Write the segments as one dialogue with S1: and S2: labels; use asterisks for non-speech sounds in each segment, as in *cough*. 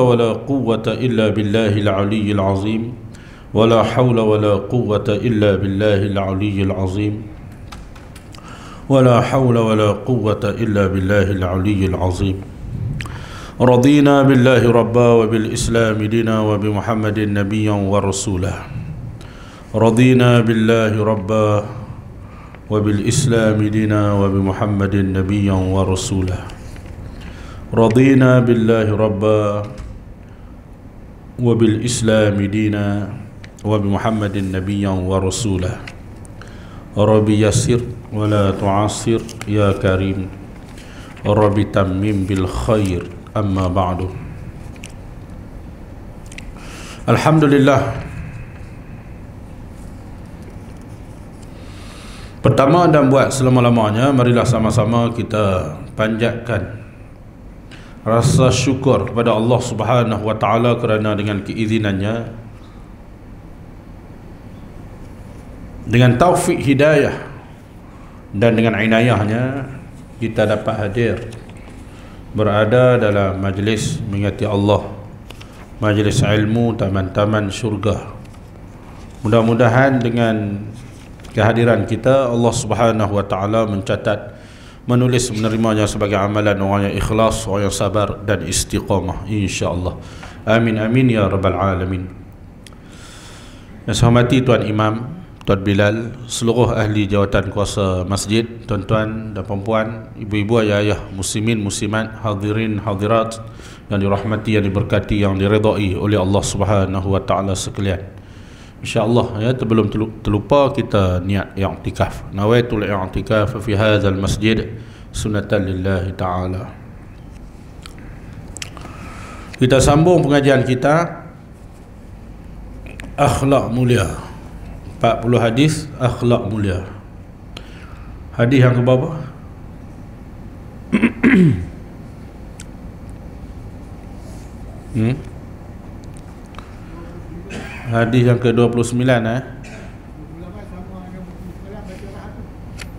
S1: ولا قوة إلا بالله العلي العظيم ولا حول ولا قوة إلا بالله العلي العظيم ولا حول ولا قوة إلا بالله العلي العظيم رضينا بالله ربا وبالإسلام دينا وبمحمد نبيا ورسولا رضينا بالله ربا وبالإسلام دينا وبمحمد نبيا ورسولا رضينا بالله ربا وبالإسلام دينا وبمحمد نبيا ورسولا رب يسر ولا تعسر يا كريم رب تمم بالخير أما بعد الحمد لله Pertama dan buat selama-lamanya, marilah sama-sama kita panjatkan rasa syukur kepada Allah Subhanahu wa taala kerana dengan keizinannya dengan taufik hidayah dan dengan inayahnya kita dapat hadir berada dalam majlis mengingati Allah majlis ilmu taman-taman syurga mudah-mudahan dengan kehadiran kita Allah Subhanahu wa taala mencatat menulis menerimanya sebagai amalan orang yang ikhlas, orang yang sabar dan istiqamah insya-Allah. Amin amin ya rabbal alamin. Yang saya hormati tuan imam, tuan Bilal, seluruh ahli jawatan kuasa masjid, tuan-tuan dan puan-puan, ibu-ibu ayah-ayah, muslimin muslimat, hadirin hadirat yang dirahmati yang diberkati yang diredai oleh Allah Subhanahu wa taala sekalian insyaallah ya belum terlupa kita niat i'tikaf nawaitul i'tikaf fi hadzal masjid sunnatan lillahi taala kita sambung pengajian kita akhlak mulia 40 hadis akhlak mulia hadis yang ke berapa *clears throat* hmm Hadis yang ke-29 eh.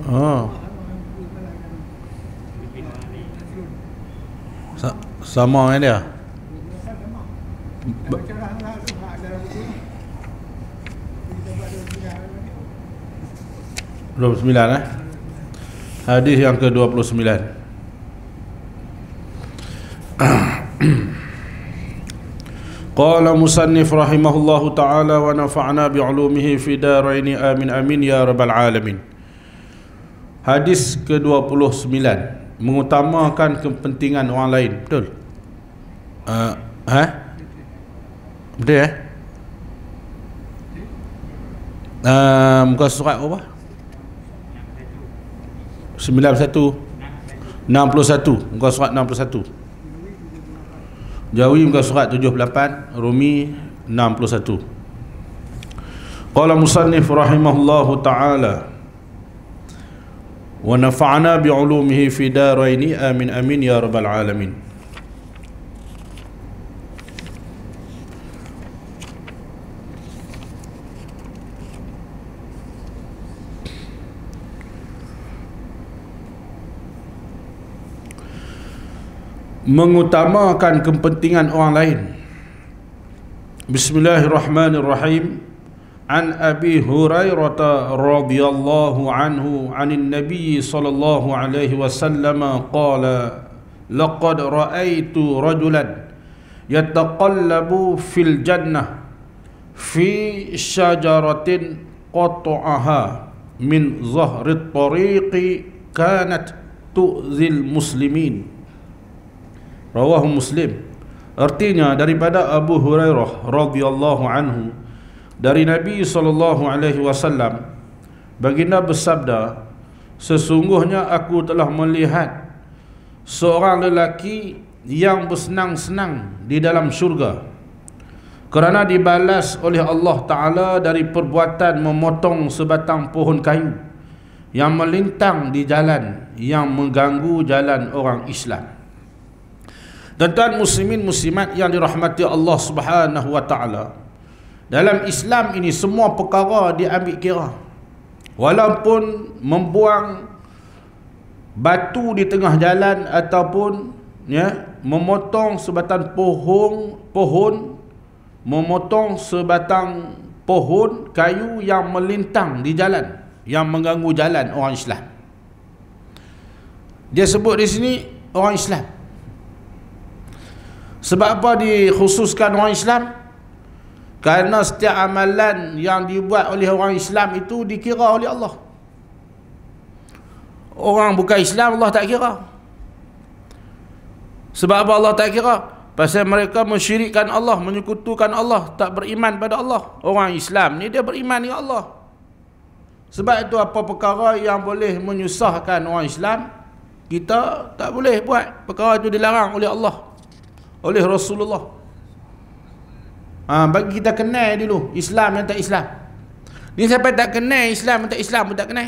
S1: Oh. sama dengan dia. B Dua puluh sembilan eh Hadis yang ke dua puluh sembilan Qala musannif rahimahullahu ta'ala wa nafa'na bi'ulumihi fi daraini amin amin ya rabbal alamin Hadis ke-29 Mengutamakan kepentingan orang lain Betul? Uh, ha? Betul ya? Eh? Uh, muka surat apa? 91 61 Muka surat 61 Jawi muka surat 78 Rumi 61 Qala musannif rahimahullahu ta'ala Wa nafa'na bi'ulumihi fi daraini amin amin ya rabbal alamin mengutamakan kepentingan orang lain Bismillahirrahmanirrahim An Abi Hurairah radhiyallahu anhu anin Nabi sallallahu alaihi wasallam qala laqad raaitu rajulan yataqallabu fil jannah fi syajaratin qata'aha min zahri at-tariqi kanat tu'zil muslimin rawahu muslim artinya daripada Abu Hurairah radhiyallahu anhu dari Nabi sallallahu alaihi wasallam baginda bersabda sesungguhnya aku telah melihat seorang lelaki yang bersenang-senang di dalam syurga kerana dibalas oleh Allah Ta'ala dari perbuatan memotong sebatang pohon kayu yang melintang di jalan yang mengganggu jalan orang Islam. Dan tuan muslimin muslimat yang dirahmati Allah subhanahu wa ta'ala Dalam Islam ini semua perkara diambil kira Walaupun membuang batu di tengah jalan Ataupun ya, memotong sebatang pohon, pohon Memotong sebatang pohon kayu yang melintang di jalan Yang mengganggu jalan orang Islam Dia sebut di sini orang Islam sebab apa dikhususkan orang Islam? Kerana setiap amalan yang dibuat oleh orang Islam itu dikira oleh Allah. Orang bukan Islam, Allah tak kira. Sebab apa Allah tak kira? Pasal mereka mensyirikkan Allah, menyekutukan Allah, tak beriman pada Allah. Orang Islam ni dia beriman dengan Allah. Sebab itu apa perkara yang boleh menyusahkan orang Islam, kita tak boleh buat. Perkara itu dilarang oleh Allah oleh Rasulullah ha, bagi kita kenal dulu Islam yang tak Islam ni siapa tak kenal Islam dan tak Islam pun tak kenal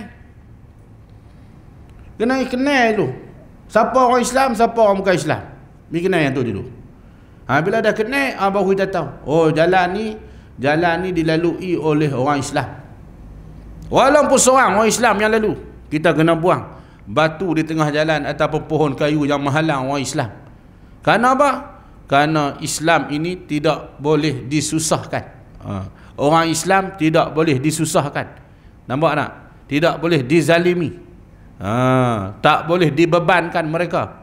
S1: kenal kenal dulu siapa orang Islam siapa orang bukan Islam ni kenal yang tu dulu ha, bila dah kenal ha, baru kita tahu oh jalan ni jalan ni dilalui oleh orang Islam walaupun seorang orang Islam yang lalu kita kena buang batu di tengah jalan ataupun pohon kayu yang menghalang orang Islam kerana apa? kerana Islam ini tidak boleh disusahkan ha. orang Islam tidak boleh disusahkan nampak tak? tidak boleh dizalimi ha. tak boleh dibebankan mereka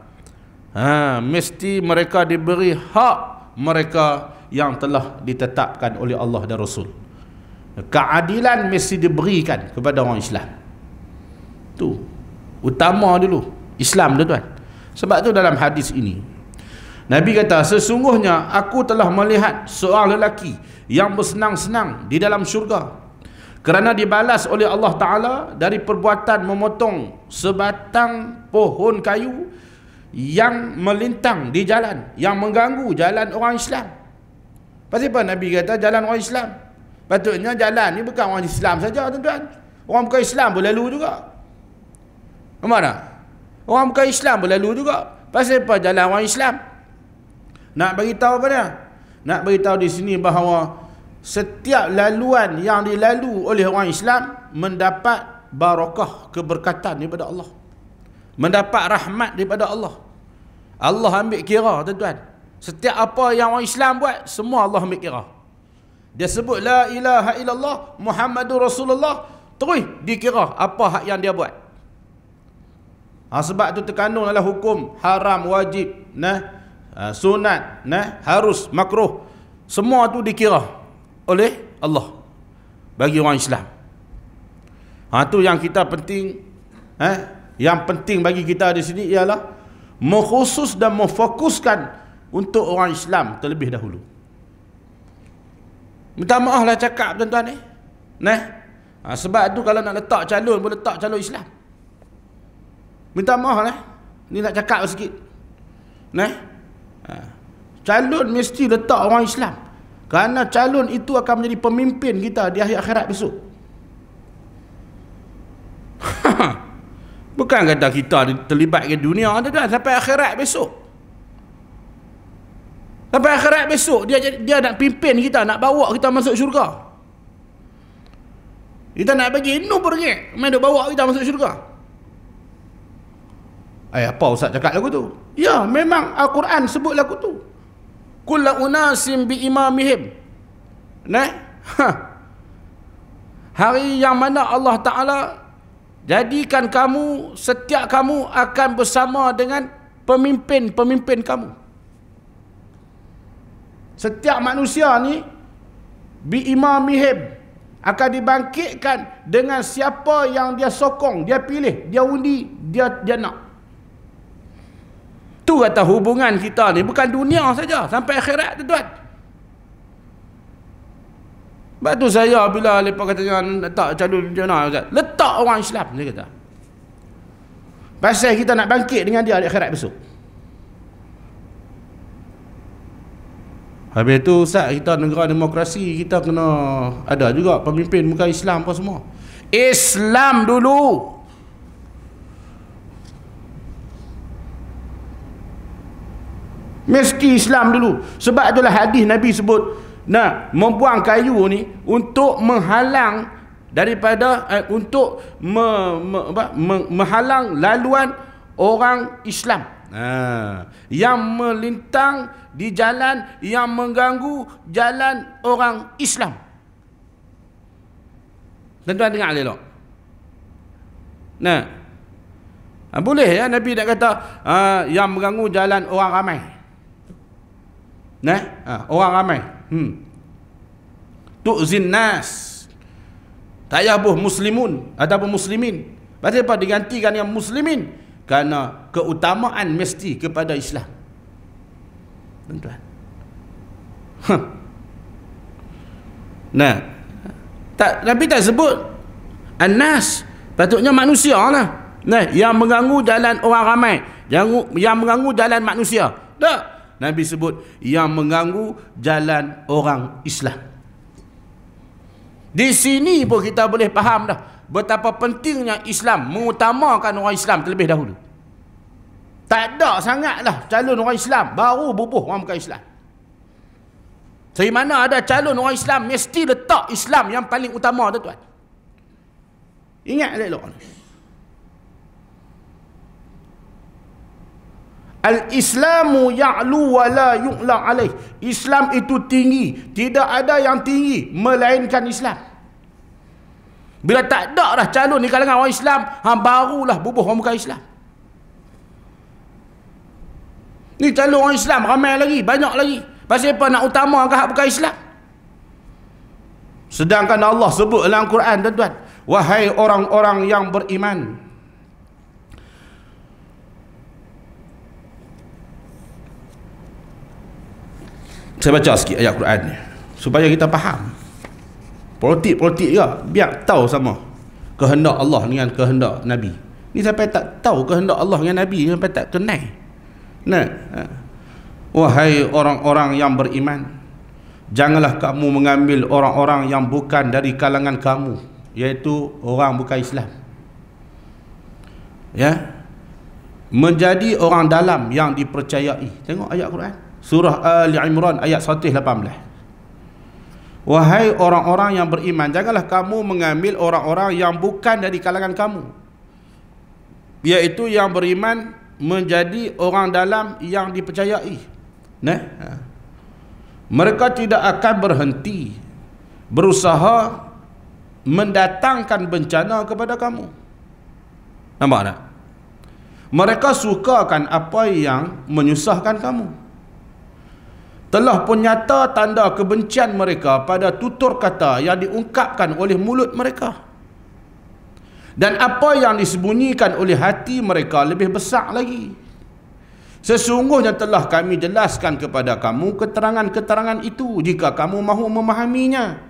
S1: ha. mesti mereka diberi hak mereka yang telah ditetapkan oleh Allah dan Rasul keadilan mesti diberikan kepada orang Islam tu utama dulu Islam tu tuan sebab tu dalam hadis ini Nabi kata sesungguhnya aku telah melihat seorang lelaki yang bersenang-senang di dalam syurga kerana dibalas oleh Allah Ta'ala dari perbuatan memotong sebatang pohon kayu yang melintang di jalan yang mengganggu jalan orang Islam pasal apa Nabi kata jalan orang Islam patutnya jalan ni bukan orang Islam saja tuan-tuan orang bukan Islam boleh lalu juga nampak tak? orang bukan Islam boleh lalu juga pasal apa jalan orang Islam nak beritahu apa dia? Nak bagi tahu di sini bahawa setiap laluan yang dilalu oleh orang Islam mendapat barakah keberkatan daripada Allah. Mendapat rahmat daripada Allah. Allah ambil kira tuan-tuan. Setiap apa yang orang Islam buat, semua Allah ambil kira. Dia sebut la ilaha illallah Muhammadur Rasulullah terus dikira apa hak yang dia buat. Ha, sebab tu terkandung dalam hukum haram wajib nah Ah, sunat nah harus makruh semua tu dikira oleh Allah bagi orang Islam ha tu yang kita penting eh yang penting bagi kita di sini ialah mengkhusus dan memfokuskan untuk orang Islam terlebih dahulu minta maaflah cakap tuan-tuan ni eh. nah ha, sebab tu kalau nak letak calon boleh letak calon Islam minta maaflah ni nak cakap sikit nah Ha. Calon mesti letak orang Islam Kerana calon itu akan menjadi pemimpin kita di akhir akhirat besok *laughs* Bukan kata kita terlibat ke dunia tu dah sampai akhirat besok Sampai akhirat besok dia dia nak pimpin kita nak bawa kita masuk syurga kita nak bagi nu pergi main nak bawa kita masuk syurga Eh apa ustaz cakap lagu tu? Ya, memang Al-Quran sebut lagu tu. Kullu unasim bi imamihim. Neh? Ha. Hari yang mana Allah Taala jadikan kamu setiap kamu akan bersama dengan pemimpin-pemimpin kamu. Setiap manusia ni bi imamihim akan dibangkitkan dengan siapa yang dia sokong, dia pilih, dia undi, dia dia nak. Tu kata hubungan kita ni bukan dunia saja sampai akhirat tu tuan. Sebab tu saya bila lepas kata letak calon macam Ustaz? Letak orang Islam dia kata. Pasal kita nak bangkit dengan dia di akhirat besok. Habis tu Ustaz kita negara demokrasi kita kena ada juga pemimpin bukan Islam apa semua. Islam dulu Meski Islam dulu. Sebab itulah hadis Nabi sebut. Nah, membuang kayu ni untuk menghalang daripada eh, untuk me, me, apa, me, menghalang laluan orang Islam. Nah, yang melintang di jalan yang mengganggu jalan orang Islam. Tuan-tuan dengar elok. Nah. Ha, boleh ya Nabi nak kata uh, yang mengganggu jalan orang ramai. Nah, ha, orang ramai. Hmm. Tuk zinnas. Tak payah pun muslimun ada ataupun muslimin. Pasti apa digantikan dengan muslimin? karena keutamaan mesti kepada Islam. Tuan-tuan. Nah. Tak Nabi tak sebut annas patutnya manusia lah. Nah, yang mengganggu jalan orang ramai, yang yang mengganggu jalan manusia. Tak. Nabi sebut yang mengganggu jalan orang Islam. Di sini pun kita boleh faham dah betapa pentingnya Islam mengutamakan orang Islam terlebih dahulu. Tak ada sangatlah calon orang Islam baru bubuh orang bukan Islam. Dari mana ada calon orang Islam mesti letak Islam yang paling utama tu tuan. Ingat elok-elok. Al-Islamu ya'lu wa la yu'la alaih. Islam itu tinggi. Tidak ada yang tinggi melainkan Islam. Bila tak ada lah calon ni kalangan orang Islam, hang barulah bubuh orang bukan Islam. Ni calon orang Islam ramai lagi, banyak lagi. Pasal apa nak utama ke hak bukan Islam? Sedangkan Allah sebut dalam Quran, tuan-tuan. Wahai orang-orang yang beriman, saya baca sikit ayat Quran ni supaya kita faham politik-politik juga biar tahu sama kehendak Allah dengan kehendak Nabi ni sampai tak tahu kehendak Allah dengan Nabi sampai tak kenai. nah ha. wahai orang-orang yang beriman janganlah kamu mengambil orang-orang yang bukan dari kalangan kamu iaitu orang bukan Islam ya menjadi orang dalam yang dipercayai tengok ayat Quran Surah Ali Imran ayat 118. Wahai orang-orang yang beriman, janganlah kamu mengambil orang-orang yang bukan dari kalangan kamu. Iaitu yang beriman menjadi orang dalam yang dipercayai. Nah. Ha. Mereka tidak akan berhenti berusaha mendatangkan bencana kepada kamu. Nampak tak? Mereka sukakan apa yang menyusahkan kamu telah pun nyata tanda kebencian mereka pada tutur kata yang diungkapkan oleh mulut mereka. Dan apa yang disembunyikan oleh hati mereka lebih besar lagi. Sesungguhnya telah kami jelaskan kepada kamu keterangan-keterangan itu jika kamu mahu memahaminya.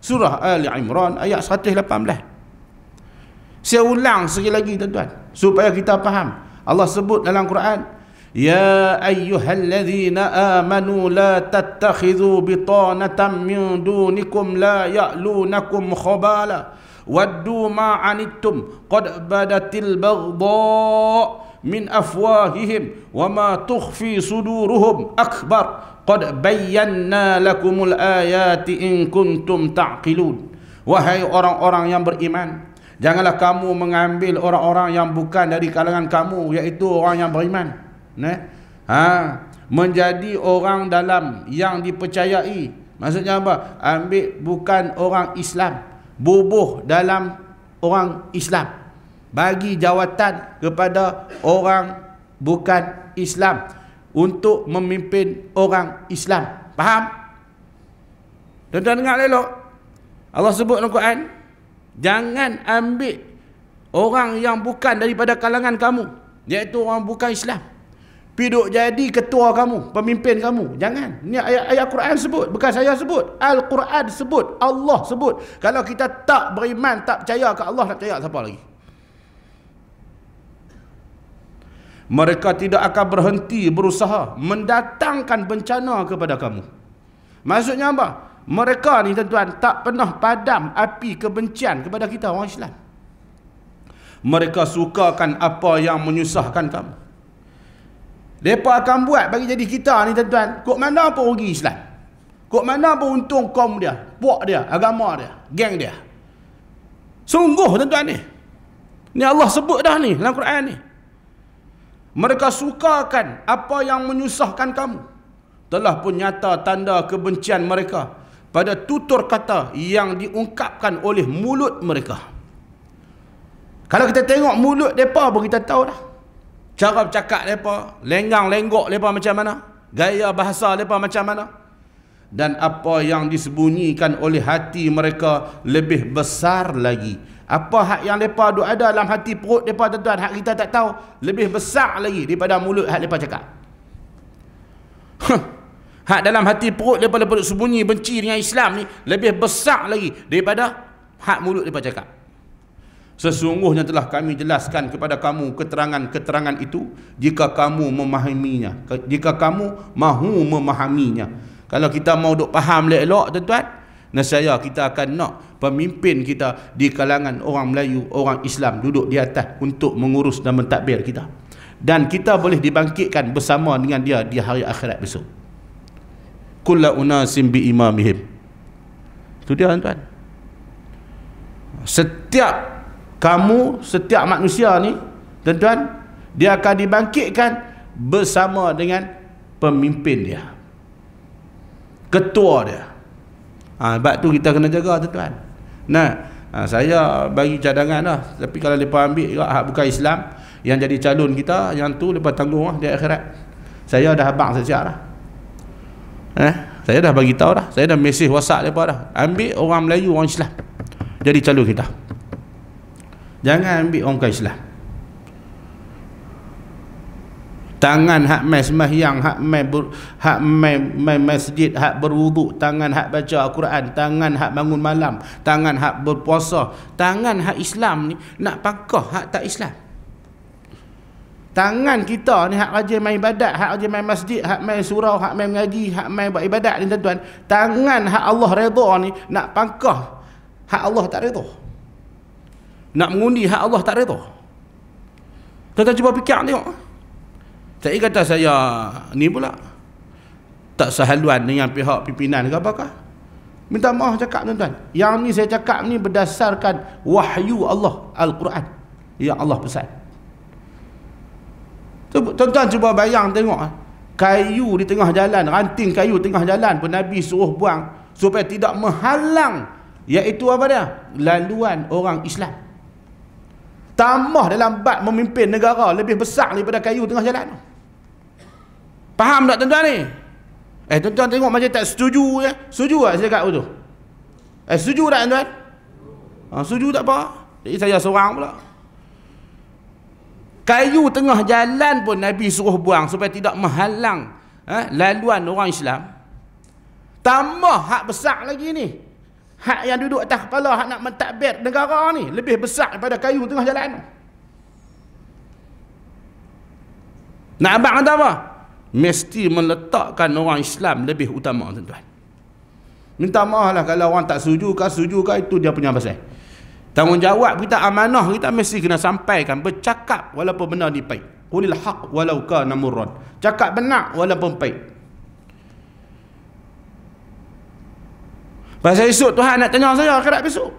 S1: Surah Ali Imran ayat 118. Saya ulang sekali lagi tuan-tuan supaya kita faham. Allah sebut dalam Quran, يا ايها الذين آمنوا لا تتخذوا بطانه من دونكم لا يالونكم خبالا ودوا ما عنتم قد بدت البغضاء من أفواههم وما تخفي صدورهم أكبر قد بينا لكم الآيات إن كنتم تعقلون وهي orang-orang yang beriman janganlah kamu mengambil orang-orang yang bukan dari kalangan kamu iaitu orang yang beriman ne? Ha? menjadi orang dalam yang dipercayai maksudnya apa ambil bukan orang Islam bubuh dalam orang Islam bagi jawatan kepada orang bukan Islam untuk memimpin orang Islam faham Tuan-tuan dengar elok Allah sebut dalam Quran jangan ambil orang yang bukan daripada kalangan kamu iaitu orang bukan Islam piduk jadi ketua kamu, pemimpin kamu. Jangan. Ini ayat ayat Quran sebut, bukan saya sebut. Al-Quran sebut, Allah sebut. Kalau kita tak beriman, tak percaya ke Allah, nak percaya siapa lagi? Mereka tidak akan berhenti berusaha mendatangkan bencana kepada kamu. Maksudnya apa? Mereka ni tuan-tuan tak pernah padam api kebencian kepada kita orang Islam. Mereka sukakan apa yang menyusahkan kamu. Mereka akan buat bagi jadi kita ni tuan-tuan. Kok mana pun rugi Islam. Kok mana pun untung kaum dia. Puak dia. Agama dia. Geng dia. Sungguh tuan-tuan ni. Ni Allah sebut dah ni dalam Quran ni. Mereka sukakan apa yang menyusahkan kamu. Telah pun nyata tanda kebencian mereka. Pada tutur kata yang diungkapkan oleh mulut mereka. Kalau kita tengok mulut mereka pun kita tahu dah. Cara bercakap mereka, lenggang-lenggok mereka macam mana? Gaya bahasa mereka macam mana? Dan apa yang disembunyikan oleh hati mereka lebih besar lagi. Apa hak yang mereka ada dalam hati perut mereka, tentuan hak kita tak tahu. Lebih besar lagi daripada mulut hak mereka cakap. hak dalam hati perut mereka, mereka sembunyi, benci dengan Islam ni, lebih besar lagi daripada hak mulut mereka cakap. Sesungguhnya telah kami jelaskan kepada kamu keterangan-keterangan itu jika kamu memahaminya. Jika kamu mahu memahaminya. Kalau kita mau duk faham elok-elok tuan-tuan, nescaya kita akan nak pemimpin kita di kalangan orang Melayu, orang Islam duduk di atas untuk mengurus dan mentadbir kita. Dan kita boleh dibangkitkan bersama dengan dia di hari akhirat besok. Kullu unasim bi imamihim. Itu dia tuan-tuan. Setiap kamu setiap manusia ni tuan-tuan dia akan dibangkitkan bersama dengan pemimpin dia ketua dia ha, sebab tu kita kena jaga tuan-tuan nah ha, saya bagi cadangan lah tapi kalau mereka ambil juga hak bukan Islam yang jadi calon kita yang tu lepas tanggung lah di akhirat saya dah abang sesiap lah eh? saya dah bagi tahu dah saya dah mesej whatsapp mereka dah ambil orang Melayu orang Islam jadi calon kita Jangan ambil orang kan Islam Tangan hak mai sembahyang, hak mai hak mai mai masjid, hak berwuduk, tangan hak baca Al-Quran, tangan hak bangun malam, tangan hak berpuasa, tangan hak Islam ni nak pakah hak tak Islam. Tangan kita ni hak rajin main ibadat, hak rajin main masjid, hak main surau, hak main mengaji, hak main buat ibadat ni tuan-tuan. Tangan hak Allah redha ni nak pangkah hak Allah tak redha nak mengundi hak Allah tak reda tuan-tuan cuba fikir tengok saya kata saya ni pula tak sehaluan dengan pihak pimpinan ke apakah minta maaf cakap tuan-tuan yang ni saya cakap ni berdasarkan wahyu Allah Al-Quran yang Allah pesan tuan-tuan cuba bayang tengok ah. kayu di tengah jalan ranting kayu tengah jalan pun Nabi suruh buang supaya tidak menghalang iaitu apa dia laluan orang Islam tamah dalam bat memimpin negara lebih besar daripada kayu tengah jalan faham tak tuan-tuan ni eh tuan-tuan tengok macam tak setuju ya? setuju tak saya cakap tu eh setuju tak tuan-tuan ha, setuju tak apa jadi saya seorang pula kayu tengah jalan pun Nabi suruh buang supaya tidak menghalang eh, laluan orang Islam tambah hak besar lagi ni Hak yang duduk atas kepala hak nak mentadbir negara ni lebih besar daripada kayu tengah jalan. Nak abang kata apa? Mesti meletakkan orang Islam lebih utama tuan-tuan. Minta maaf lah kalau orang tak setuju kah, setuju kah, itu dia punya pasal. Tanggungjawab kita amanah, kita mesti kena sampaikan. Bercakap walaupun benar ni baik. Qulil haq walau ka namurran. Cakap benar walaupun baik. Pasal esok Tuhan nak tanya saya akhirat besok.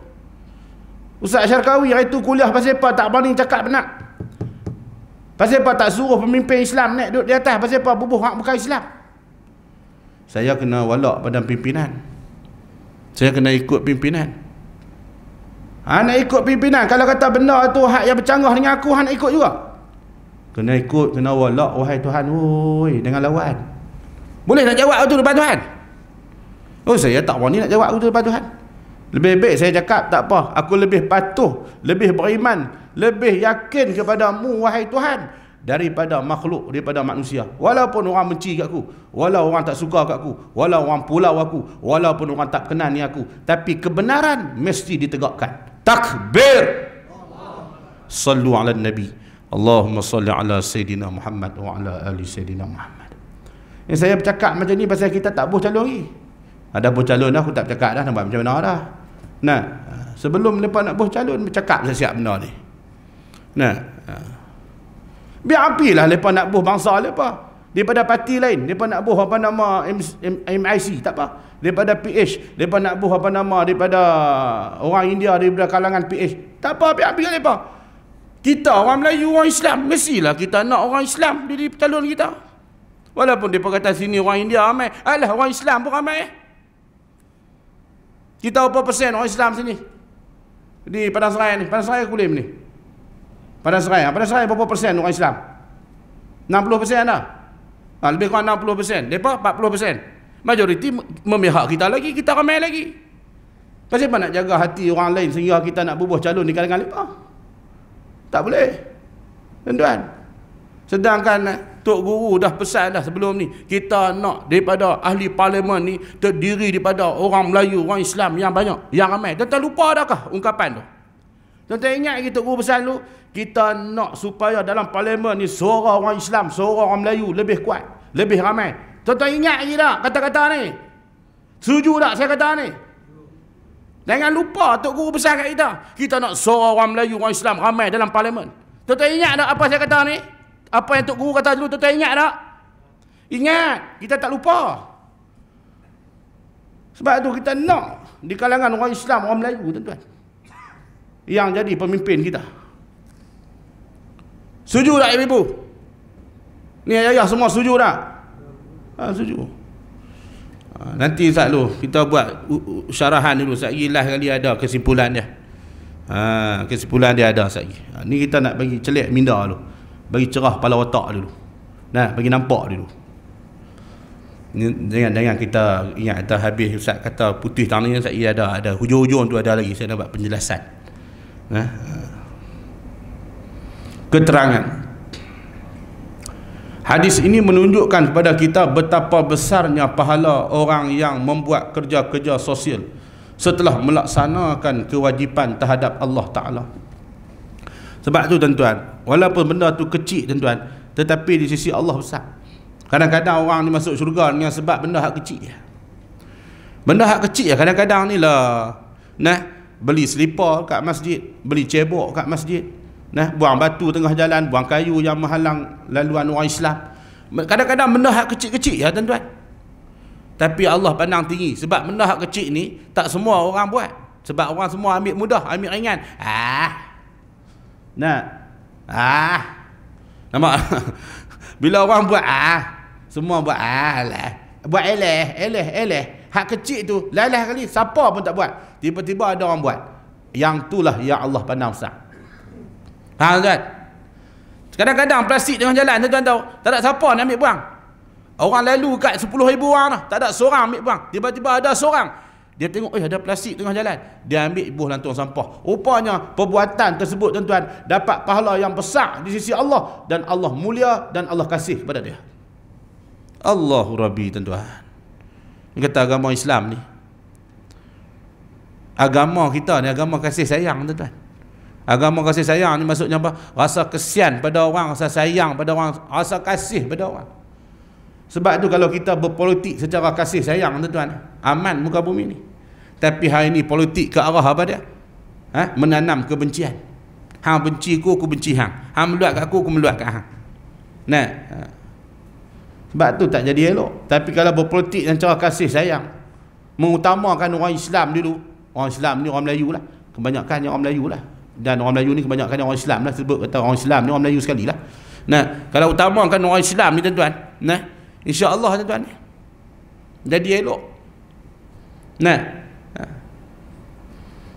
S1: Ustaz Syarkawi hari tu kuliah pasal apa tak berani cakap benar. Pasal apa tak suruh pemimpin Islam naik duduk di atas pasal apa bubuh hak bukan Islam. Saya kena walak pada pimpinan. Saya kena ikut pimpinan. Ha, nak ikut pimpinan. Kalau kata benda tu hak yang bercanggah dengan aku, ha, nak ikut juga. Kena ikut, kena walak, wahai Tuhan. Woi, dengan lawan. Boleh nak jawab tu depan Tuhan? Oh saya tak berani nak jawab kepada Tuhan. Lebih baik saya cakap tak apa. Aku lebih patuh, lebih beriman, lebih yakin kepada-Mu wahai Tuhan daripada makhluk daripada manusia. Walaupun orang benci kat aku, walaupun orang tak suka kat aku, walaupun orang pulau aku, walaupun orang tak kenal ni aku, tapi kebenaran mesti ditegakkan. Takbir. Sallu ala Nabi. Allahumma salli ala Sayyidina Muhammad wa ala ali Sayyidina Muhammad. Yang eh, saya bercakap macam ni pasal kita tak boleh calon lagi. Ada buah calon aku tak cakap dah nampak macam mana dah. Nah, sebelum lepas nak buah calon bercakap saya lah siap benda ni. Nah. Ha. Biar apilah lepas nak buah bangsa lah, lepas. Daripada parti lain, depa nak buah apa nama MIC tak apa. Daripada PH, depa nak buah apa nama daripada orang India daripada kalangan PH. Tak apa, biar apilah depa. Kita orang Melayu, orang Islam, mestilah kita nak orang Islam jadi calon kita. Walaupun depa kata sini orang India ramai, alah orang Islam pun ramai. Kita berapa persen orang Islam sini? Di Padang Serai ni. Padang Serai kulim ni. Padang Serai. Ah, Padang Serai berapa persen orang Islam? 60 persen dah. Ha, lebih kurang 60 persen. Mereka 40 persen. Majoriti memihak kita lagi. Kita ramai lagi. Kenapa nak jaga hati orang lain sehingga kita nak bubuh calon di kalangan mereka? Ah, tak boleh. Tuan-tuan. Sedangkan eh, Tok Guru dah pesan dah sebelum ni, kita nak daripada ahli parlimen ni terdiri daripada orang Melayu, orang Islam yang banyak, yang ramai. Tuan-tuan lupa adakah ungkapan tu? Tuan-tuan ingat lagi Tok Guru pesan tu? Kita nak supaya dalam parlimen ni suara orang Islam, suara orang Melayu lebih kuat, lebih ramai. Tuan-tuan ingat lagi tak kata-kata ni? Setuju tak saya kata ni? Jangan lupa Tok Guru pesan kat kita. Kita nak suara orang Melayu, orang Islam ramai dalam parlimen. Tuan-tuan ingat tak apa saya kata ni? Apa yang Tok Guru kata dulu, Tok Tuan ingat tak? Ingat. Kita tak lupa. Sebab tu kita nak di kalangan orang Islam, orang Melayu, tuan-tuan. Yang jadi pemimpin kita. Setuju tak, ibu-ibu? Ni ayah-ayah semua setuju tak? Ha, setuju. Ha, nanti Ustaz dulu, kita buat syarahan dulu. Ustaz lagi lah kali ada kesimpulan dia. Ha, kesimpulan dia ada Ustaz lagi. Ha, ni kita nak bagi celik minda dulu bagi cerah kepala otak dulu nah bagi nampak dulu dengan dengan kita ingat kita habis ustaz kata putih tanah yang saya ada ada hujung-hujung tu ada lagi saya nak dapat penjelasan nah ha. keterangan Hadis ini menunjukkan kepada kita betapa besarnya pahala orang yang membuat kerja-kerja sosial setelah melaksanakan kewajipan terhadap Allah Ta'ala. Sebab tu tuan-tuan, walaupun benda tu kecil tuan-tuan, tetapi di sisi Allah besar. Kadang-kadang orang ni masuk syurga dengan sebab benda hak kecil je. Benda hak kecil je ya, kadang-kadang ni lah. Nah, beli selipar kat masjid, beli cebok kat masjid. Nah, buang batu tengah jalan, buang kayu yang menghalang laluan orang Islam. Kadang-kadang benda hak kecil-kecil ya tuan-tuan. Tapi Allah pandang tinggi sebab benda hak kecil ni tak semua orang buat. Sebab orang semua ambil mudah, ambil ringan. Ah, Nah, Ah. Nampak? *laughs* Bila orang buat ah, semua buat ah lah. Buat eleh, eleh, eleh. Hak kecil tu, lalah kali, siapa pun tak buat. Tiba-tiba ada orang buat. Yang itulah yang Allah pandang besar. Ha, tuan? Kadang-kadang plastik dengan jalan, tuan tahu. Tak ada siapa nak ambil buang. Orang lalu kat 10 ribu orang lah. Tak ada seorang ambil buang. Tiba-tiba ada seorang. Dia tengok, eh ada plastik tengah jalan. Dia ambil buah lantuan sampah. Rupanya perbuatan tersebut tuan-tuan dapat pahala yang besar di sisi Allah. Dan Allah mulia dan Allah kasih kepada dia. Allahu Rabbi tuan-tuan. Ini kata agama Islam ni. Agama kita ni agama kasih sayang tuan-tuan. Agama kasih sayang ni maksudnya apa? Rasa kesian pada orang, rasa sayang pada orang, rasa kasih pada orang. Sebab tu kalau kita berpolitik secara kasih sayang tuan-tuan, aman muka bumi ni tapi hari ini politik ke arah apa dia? Ha? Menanam kebencian. Hang benci aku, aku benci hang. Hang meluat kat aku, ku meluat kat hang. Nah. Ha. Sebab tu tak jadi elok. Tapi kalau berpolitik dengan cara kasih sayang. Mengutamakan orang Islam dulu. Orang Islam ni orang Melayu lah. Kebanyakan yang orang Melayu lah. Dan orang Melayu ni kebanyakan orang Islam lah. Sebab kata orang Islam ni orang Melayu sekali lah. Nah, kalau utamakan orang Islam ni tuan-tuan. Nah, insya Allah tuan-tuan ni. Jadi elok. Nah,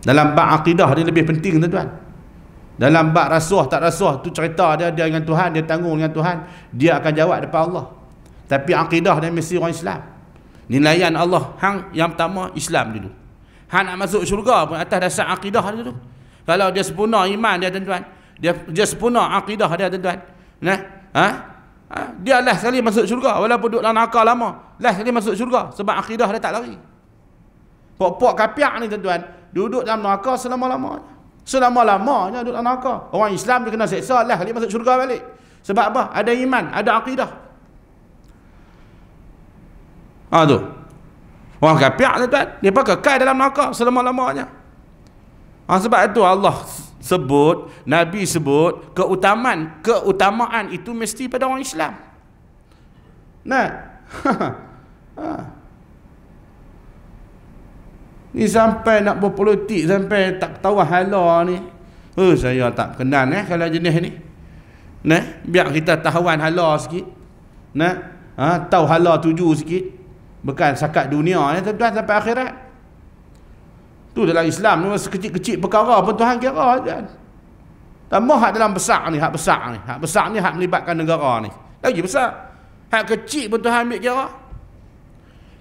S1: dalam bab akidah dia lebih penting tuan-tuan dalam bab rasuah tak rasuah tu cerita dia dia dengan Tuhan dia tanggung dengan Tuhan dia akan jawab depan Allah tapi akidah dia mesti orang Islam nilaian Allah hang yang pertama Islam dulu hang nak masuk syurga pun atas dasar akidah dia tu kalau dia sempurna iman dia tuan-tuan dia dia sempurna akidah dia tuan nah ha? ha dia lah sekali masuk syurga walaupun duduk dalam neraka lama lah sekali masuk syurga sebab akidah dia tak lari pok-pok kapiak ni tuan-tuan duduk dalam neraka selama-lamanya. Selama-lamanya duduk dalam neraka. Orang Islam dia kena seksa lah. Dia masuk syurga balik. Sebab apa? Ada iman. Ada akidah. Ha tu. Orang kapiak tu tuan. Dia pakai kekal dalam neraka selama-lamanya. Ha, sebab itu Allah sebut, Nabi sebut, keutamaan, keutamaan itu mesti pada orang Islam. Nah. *laughs* ha. Ni sampai nak berpolitik sampai tak tahu lah hala ni. Oh saya tak kenal eh kalau jenis ni. Nah, biar kita tahuan hala sikit. Nah, ha, tahu hala tuju sikit. Bukan sakat dunia ni eh, tuan sampai akhirat. Tu dalam Islam ni sekecil-kecil perkara pun Tuhan kira kan. Tambah hak dalam besar ni, hak besar ni. Hak besar ni hak melibatkan negara ni. Lagi besar. Hak kecil pun Tuhan ambil kira.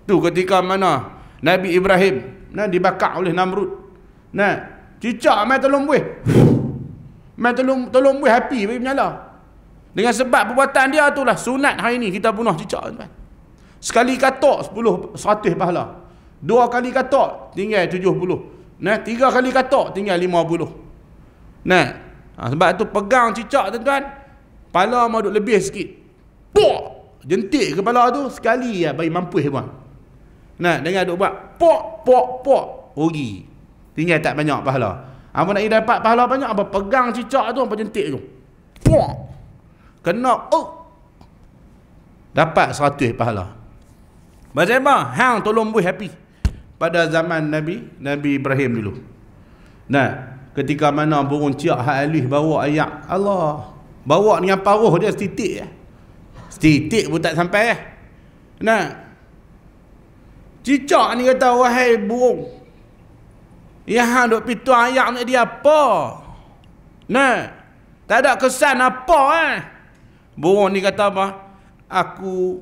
S1: Tu ketika mana Nabi Ibrahim nah dibakar oleh Namrud. Nah, cicak mai telung buih. *sniffs* Mai telung telung buih api bagi menyala. Dengan sebab perbuatan dia itulah sunat hari ini kita bunuh cicak tuan. Sekali katak 10 100 pahala. Dua kali katak tinggal 70. Nah, tiga kali katak tinggal 50. Nah, ha, sebab tu pegang cicak tuan-tuan. Pala mau duk lebih sikit. Puak! Jentik kepala tu sekali ya lah bagi mampus tuan. Nah, dengar duk buat pok pok pok rugi. Tinggal tak banyak pahala. Apa nak dapat pahala banyak apa pegang cicak tu apa jentik tu. Pok. Kena oh. Dapat seratus pahala. Macam apa? Hang tolong buih happy. Pada zaman Nabi Nabi Ibrahim dulu. Nah, ketika mana burung ciak hak alih bawa ayak. Allah. Bawa dengan paruh dia setitik. Eh. Setitik pun tak sampai. Eh. Nah, Cicak ni kata wahai burung. Ya hang duk pitu ayam nak dia apa? Nah. Tak ada kesan apa eh. Burung ni kata apa? Aku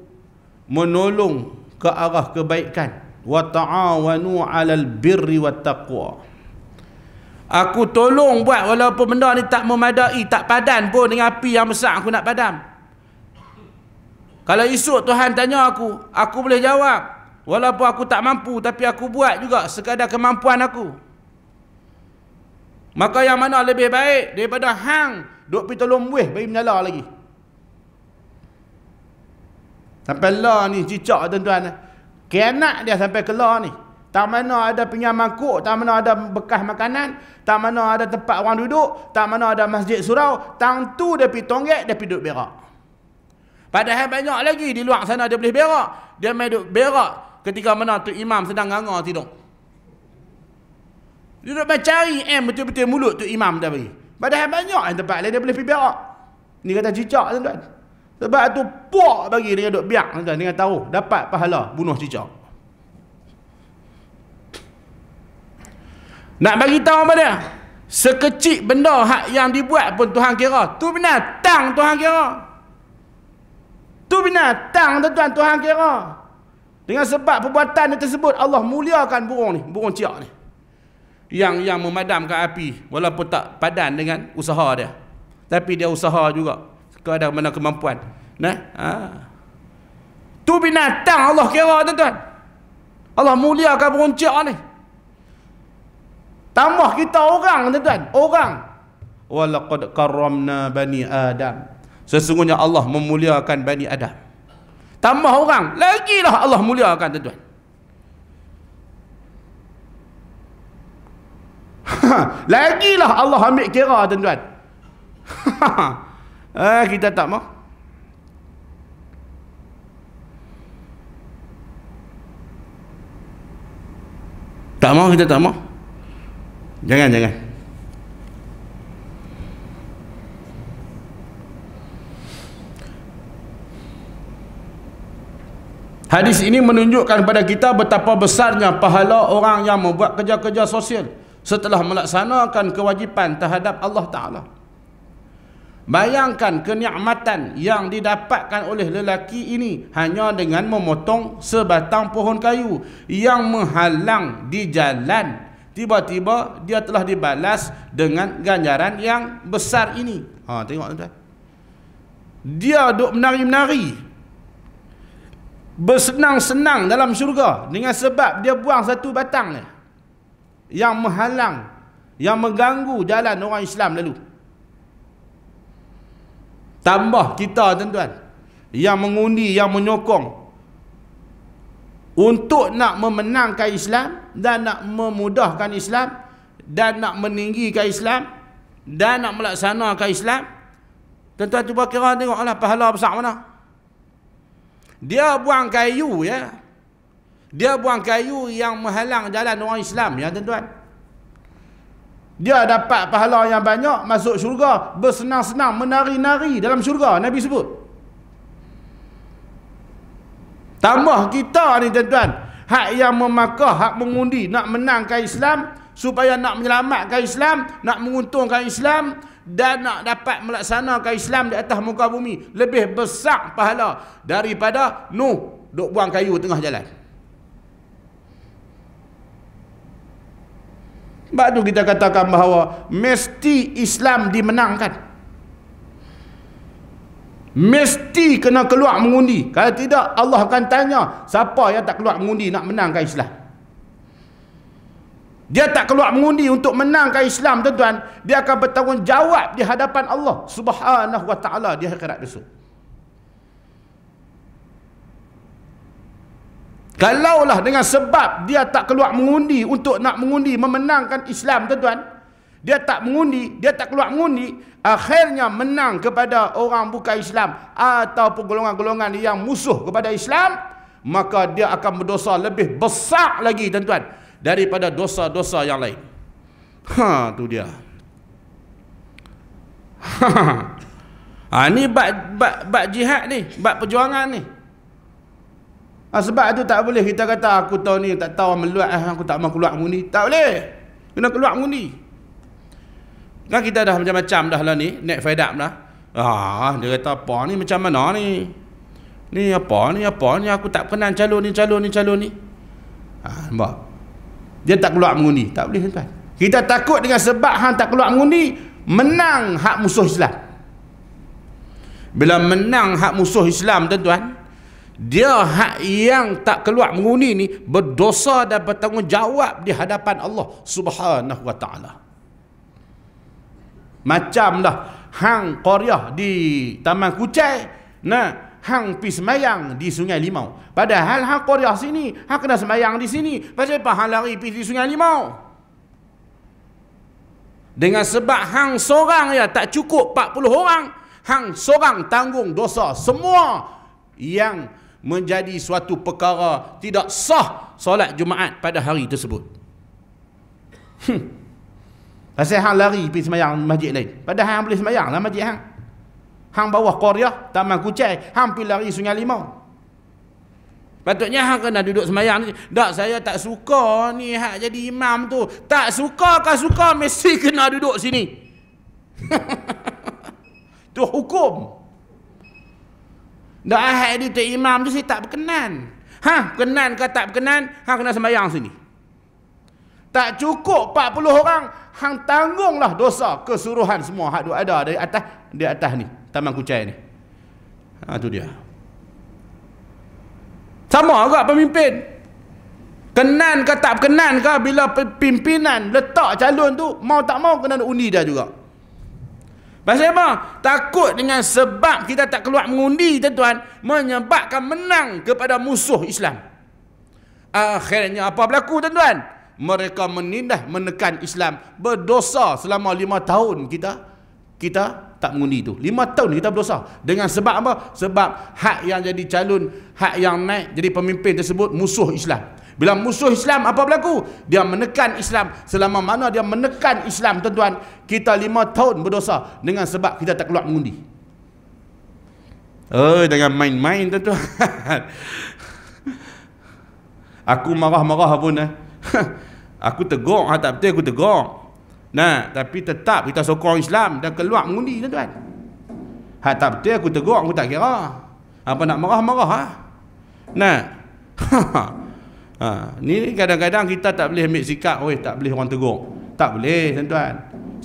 S1: menolong ke arah kebaikan. Wa ta'awanu 'alal birri wat taqwa. Aku tolong buat walaupun benda ni tak memadai, tak padan pun dengan api yang besar aku nak padam. Kalau esok Tuhan tanya aku, aku boleh jawab. Walaupun aku tak mampu tapi aku buat juga sekadar kemampuan aku. Maka yang mana lebih baik daripada hang duk pi tolong buih bagi menyala lagi. Sampai la ni cicak tuan-tuan. Kianak dia sampai ke la ni. Tak mana ada pinggan mangkuk, tak mana ada bekas makanan, tak mana ada tempat orang duduk, tak mana ada masjid surau, tang tu dia pi tonggek dia pi duk berak. Padahal banyak lagi di luar sana dia boleh berak. Dia main duk berak Ketika mana tu imam sedang nganga tidur. Dia nak mencari M betul-betul mulut tu imam dah bagi. Padahal banyak yang tempat lain dia boleh pergi berak. Ni kata cicak tuan-tuan. Sebab tu puak bagi dia duk biak tuan-tuan dengan tahu dapat pahala bunuh cicak. Nak bagi tahu apa dia? Sekecil benda hak yang dibuat pun Tuhan kira. Tu benar tang Tuhan kira. Tu benar tang tuan-tuan Tuhan kira. Dengan sebab perbuatan tersebut Allah muliakan burung ni, burung ciak ni. Yang yang memadamkan api walaupun tak padan dengan usaha dia. Tapi dia usaha juga. Sekadar mana kemampuan. Nah. Ha. Tu binatang Allah kira tuan-tuan. Allah muliakan burung ciak ni. Tambah kita orang tuan-tuan, orang. laqad karramna bani Adam. Sesungguhnya Allah memuliakan bani Adam tambah orang lagilah Allah muliakan tuan-tuan *laughs* lagilah Allah ambil kira tuan-tuan *laughs* eh, kita tak mau Tak mau kita tak mau. Jangan jangan. Hadis ini menunjukkan kepada kita betapa besarnya pahala orang yang membuat kerja-kerja sosial setelah melaksanakan kewajipan terhadap Allah Ta'ala. Bayangkan kenikmatan yang didapatkan oleh lelaki ini hanya dengan memotong sebatang pohon kayu yang menghalang di jalan. Tiba-tiba dia telah dibalas dengan ganjaran yang besar ini. Ha, tengok tuan-tuan. Dia duduk menari-menari bersenang-senang dalam syurga dengan sebab dia buang satu batang ni yang menghalang yang mengganggu jalan orang Islam lalu tambah kita tuan-tuan yang mengundi yang menyokong untuk nak memenangkan Islam dan nak memudahkan Islam dan nak meninggikan Islam dan nak melaksanakan Islam tuan-tuan cuba kira tengoklah pahala besar mana dia buang kayu ya. Dia buang kayu yang menghalang jalan orang Islam ya tuan-tuan. Dia dapat pahala yang banyak masuk syurga, bersenang-senang menari-nari dalam syurga Nabi sebut. Tambah kita ni tuan-tuan, hak yang memakah, hak mengundi nak menangkan Islam supaya nak menyelamatkan Islam, nak menguntungkan Islam, dan nak dapat melaksanakan Islam di atas muka bumi lebih besar pahala daripada Nuh duk buang kayu tengah jalan. Sebab tu kita katakan bahawa mesti Islam dimenangkan. Mesti kena keluar mengundi. Kalau tidak Allah akan tanya siapa yang tak keluar mengundi nak menangkan Islam. Dia tak keluar mengundi untuk menangkan Islam tuan-tuan, dia akan bertanggungjawab di hadapan Allah Subhanahu wa taala di akhirat besok. Kalaulah dengan sebab dia tak keluar mengundi untuk nak mengundi memenangkan Islam tuan-tuan, dia tak mengundi, dia tak keluar mengundi, akhirnya menang kepada orang bukan Islam atau golongan-golongan yang musuh kepada Islam, maka dia akan berdosa lebih besar lagi tuan-tuan daripada dosa-dosa yang lain. Ha tu dia. Ha, ha, ha. ha ni bab bab bab jihad ni, bab perjuangan ni. Ha, sebab tu tak boleh kita kata aku tahu ni tak tahu meluat ah, aku tak mahu keluar muni, tak boleh. Kena keluar muni. Kan kita dah macam-macam dah lah ni, net fed up dah. Ah, dia kata apa ni macam mana ni? Ni apa ni apa ni aku tak kenal calon ni calon ni calon ni. Ah, ha, nampak dia tak keluar mengundi tak boleh tuan kita takut dengan sebab hang tak keluar mengundi menang hak musuh Islam bila menang hak musuh Islam tuan-tuan dia hak yang tak keluar mengundi ni berdosa dan bertanggungjawab di hadapan Allah subhanahu wa ta'ala macam lah hang Korea di Taman Kucai nah hang pi sembahyang di Sungai Limau. Padahal hak Korea sini, hak kena semayang di sini. Pasal apa hang lari pi di Sungai Limau? Dengan sebab hang seorang ya tak cukup 40 orang, hang seorang tanggung dosa semua yang menjadi suatu perkara tidak sah solat Jumaat pada hari tersebut. Hmm. Pasal hang lari pergi semayang masjid lain. Padahal hang boleh semayang lah masjid hang. Hang bawah Korea, Taman Kucai, hang pergi lari Sungai Limau. Patutnya hang kena duduk semayang Tak, saya tak suka ni hak jadi imam tu. Tak suka kah suka, mesti kena duduk sini. *laughs* tu hukum. Tak ahad dia tu imam tu, saya tak berkenan. Ha, berkenan kah tak berkenan, hang kena semayang sini. Tak cukup 40 orang, hang tanggunglah dosa kesuruhan semua hak duk ada di atas, di atas ni. Taman Kucai ni. Ha tu dia. Sama juga pemimpin. Kenan ke tak kenan ke bila pimpinan letak calon tu mau tak mau kena undi dia juga. Pasal apa? Takut dengan sebab kita tak keluar mengundi tuan-tuan menyebabkan menang kepada musuh Islam. Akhirnya apa berlaku tuan-tuan? Mereka menindah, menekan Islam berdosa selama lima tahun kita kita tak mengundi tu. lima tahun kita berdosa. Dengan sebab apa? Sebab hak yang jadi calon, hak yang naik jadi pemimpin tersebut musuh Islam. Bila musuh Islam apa berlaku? Dia menekan Islam. Selama mana dia menekan Islam tuan-tuan, kita lima tahun berdosa dengan sebab kita tak keluar mengundi. Oi, oh, jangan main-main tuan-tuan. *laughs* Aku marah-marah pun eh. *laughs* Aku tegur, ha, ah, tak betul aku tegur. Nah, tapi tetap kita sokong Islam dan keluar mengundi tuan-tuan. Hak tak betul aku tegur aku tak kira. Apa nak marah marah Ha? Nah. *laughs* ha, ni kadang-kadang kita tak boleh ambil sikap, oi tak boleh orang tegur. Tak boleh tuan-tuan.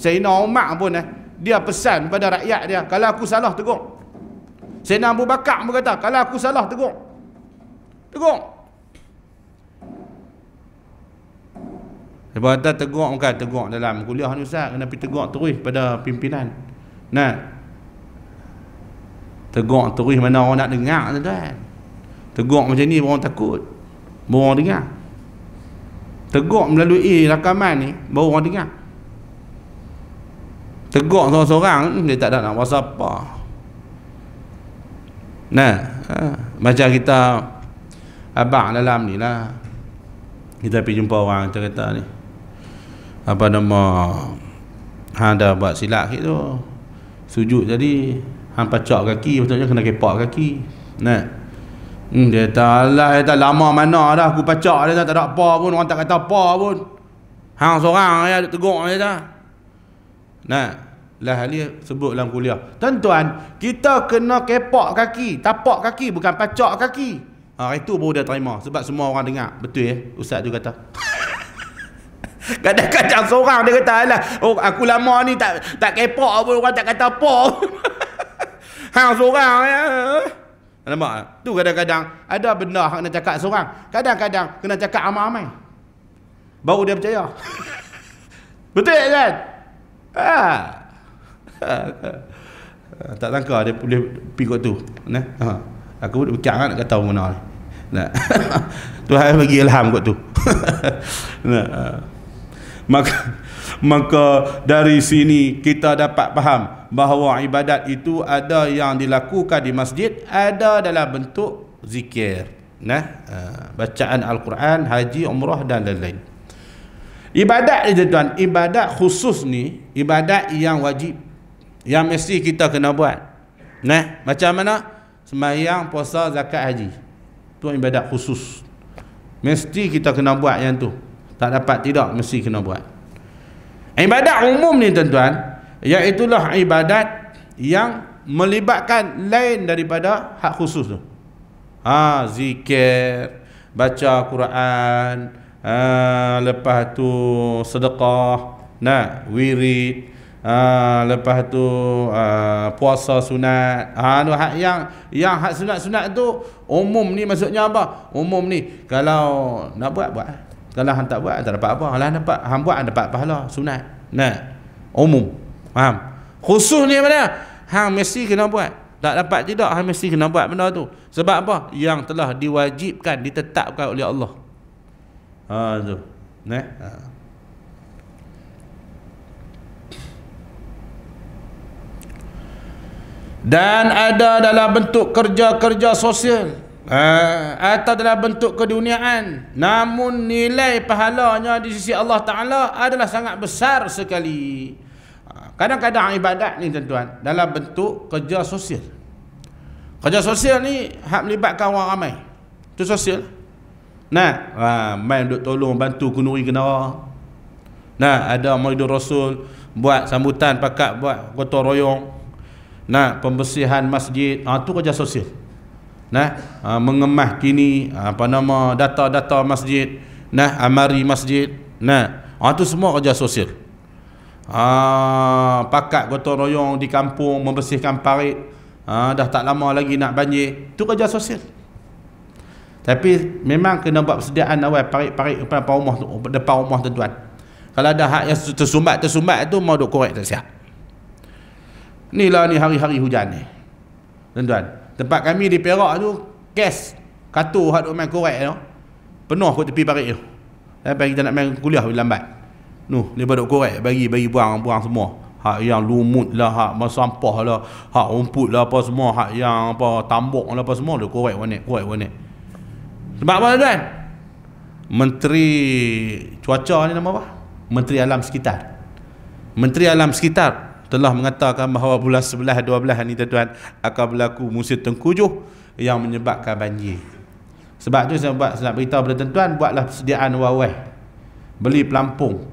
S1: Sayyidina Umar pun eh, dia pesan pada rakyat dia, kalau aku salah tegur. Sayyidina Abu Bakar berkata, kalau aku salah tegur. Tegur. Sebab kata tegur bukan tegur dalam kuliah ni Ustaz Kena pergi tegur terus pada pimpinan Nah Tegur terus mana orang nak dengar tu kan Tegur macam ni orang takut Baru orang dengar Tegur melalui rakaman ni Baru orang dengar Tegur seorang-seorang hmm, Dia tak ada nak rasa apa Nah ha. Macam kita Abang dalam ni lah Kita pergi jumpa orang Kita kata ni apa nama hang dah buat silap tu sujud tadi hang pacak kaki maksudnya kena kepak kaki nah hmm, dia kata dia kata lama mana dah aku pacak dia tak ada apa pun orang tak kata apa pun hang seorang ya duk tegur dia kata nah lah ahli sebut dalam kuliah tuan-tuan kita kena kepak kaki tapak kaki bukan pacak kaki ha, itu baru dia terima sebab semua orang dengar betul ya ustaz tu kata Kadang-kadang seorang dia kata lah, oh aku lama ni tak tak kepak apa orang tak kata apa. *laughs* Hang seorang ya. Nampak? Tu kadang-kadang ada benda hang nak cakap seorang. Kadang-kadang kena cakap ramai-ramai. Baru dia percaya. *laughs* Betul kan? Ha. ha. tak sangka dia boleh pi kat tu. Nah. Ha. Aku pun bukan nak kata mana ni. Nah. *laughs* Tuhan bagi ilham kat tu. nah. Ha maka *laughs* maka dari sini kita dapat faham bahawa ibadat itu ada yang dilakukan di masjid ada dalam bentuk zikir nah ha, bacaan al-Quran haji umrah dan lain-lain ibadat itu tuan ibadat khusus ni ibadat yang wajib yang mesti kita kena buat nah macam mana sembahyang puasa zakat haji tu ibadat khusus mesti kita kena buat yang tu tak dapat tidak mesti kena buat. Ibadat umum ni tuan-tuan iaitulah ibadat yang melibatkan lain daripada hak khusus tu. Ha zikir, baca Quran, ha, lepas tu sedekah, nah wirid, ha, lepas tu ha, puasa sunat. Ha tu hak yang yang hak sunat-sunat tu umum ni maksudnya apa? Umum ni kalau nak buat buat. Kalau hang tak buat tak dapat apa. Kalau dapat hang buat hang dapat pahala sunat. Nah. Umum. Faham? Khusus ni mana? Hang mesti kena buat. Tak dapat tidak hang mesti kena buat benda tu. Sebab apa? Yang telah diwajibkan, ditetapkan oleh Allah. Ha tu. Nah. Ha. Dan ada dalam bentuk kerja-kerja sosial Ah, atau dalam bentuk keduniaan namun nilai pahalanya di sisi Allah Ta'ala adalah sangat besar sekali ah, kadang-kadang ibadat ni tuan-tuan dalam bentuk kerja sosial kerja sosial ni hak melibatkan orang ramai tu sosial nah ramai ah, duduk tolong bantu kunuri kenara nah ada maridul rasul buat sambutan pakat buat gotong royong nah pembersihan masjid itu tu kerja sosial nah ah, mengemah kini ah, apa nama data-data masjid nah amari masjid nah ha, tu semua kerja sosial ha, pakat gotong royong di kampung membersihkan parit ha, dah tak lama lagi nak banjir tu kerja sosial tapi memang kena buat persediaan awal parit-parit depan rumah tu depan rumah tu tuan kalau ada hak yang tersumbat tersumbat tu mau duk korek tak siap inilah ni hari-hari hujan ni tuan-tuan Tempat kami di Perak tu Kes Katu hak main korek tu Penuh kot tepi parit tu Lepas kita nak main kuliah lebih lambat Nu, dia pada korek Bagi-bagi buang-buang semua Hak yang lumut lah Hak sampah lah Hak rumput lah apa semua Hak yang apa tambok lah apa semua Dia korek warnet Korek warnet Sebab apa tuan? Menteri cuaca ni nama apa? Menteri Alam Sekitar Menteri Alam Sekitar telah mengatakan bahawa bulan 11 12 ni tuan-tuan akan berlaku musim tengkujuh yang menyebabkan banjir. Sebab tu saya buat saya nak beritahu kepada tuan-tuan buatlah persediaan wawai. Beli pelampung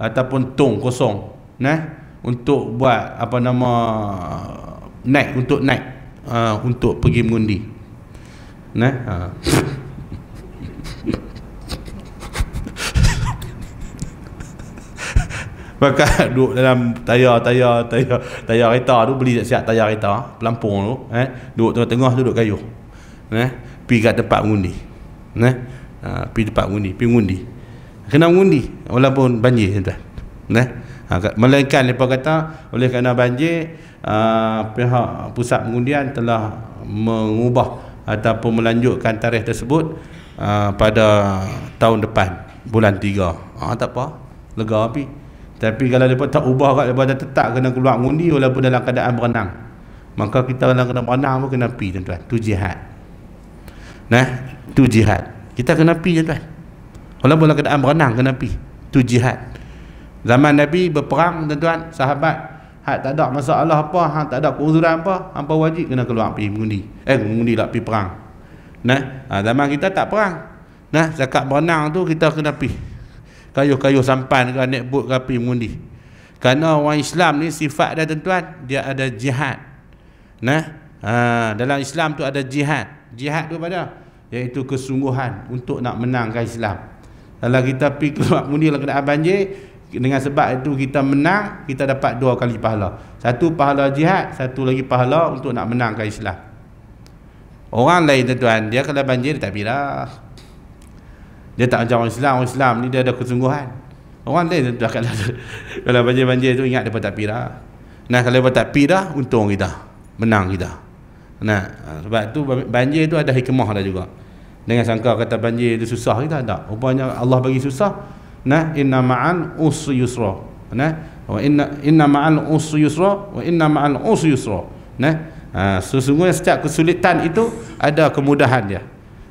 S1: ataupun tong kosong nah untuk buat apa nama naik untuk naik uh, untuk pergi mengundi. Nah. Uh. *laughs* Maka *laughs* duduk dalam tayar tayar tayar tayar kereta tu beli siap tayar kereta pelampung tu eh duduk tengah-tengah duduk kayuh. Eh pi kat tempat mengundi. Eh ha, pi tempat mengundi, pi mengundi. Kena mengundi walaupun banjir tuan. Eh ha, melainkan depa kata oleh kerana banjir aa, ha, pihak pusat pengundian telah mengubah ataupun melanjutkan tarikh tersebut aa, ha, pada tahun depan bulan 3. Ah ha, tak apa. Lega api. Tapi kalau dia tak ubah kat dia tetap kena keluar ngundi walaupun dalam keadaan berenang. Maka kita kena kena berenang pun kena pi tuan-tuan. Tu jihad. Nah, tu jihad. Kita kena pi tuan-tuan. Walaupun dalam keadaan berenang kena pi. Tu jihad. Zaman Nabi berperang tuan-tuan, sahabat hak tak ada masalah apa, hang tak ada keuzuran apa, hangpa wajib kena keluar pi mengundi. Eh mengundi lah pi perang. Nah, ha, zaman kita tak perang. Nah, zakat berenang tu kita kena pi kayuh-kayuh sampan ke naik bot ke api mengundi kerana orang Islam ni sifat dia tuan-tuan dia ada jihad nah ha, dalam Islam tu ada jihad jihad tu pada iaitu kesungguhan untuk nak menangkan Islam kalau kita pergi keluar mengundi dalam keadaan banjir dengan sebab itu kita menang kita dapat dua kali pahala satu pahala jihad satu lagi pahala untuk nak menangkan Islam orang lain tuan-tuan dia kalau banjir dia tak pilih dia tak macam orang Islam orang Islam ni dia ada kesungguhan orang lain dah kata *laughs* kalau banjir-banjir tu ingat dia tak pira nah kalau dia tak pira untung kita menang kita nah ha, sebab tu banjir tu ada hikmah lah juga dengan sangka kata banjir itu susah kita tak rupanya Allah bagi susah nah inna ma'al usri yusra nah wa inna inna ma'al usri yusra wa inna ma'al usri yusra nah ha, sesungguhnya setiap kesulitan itu ada kemudahan dia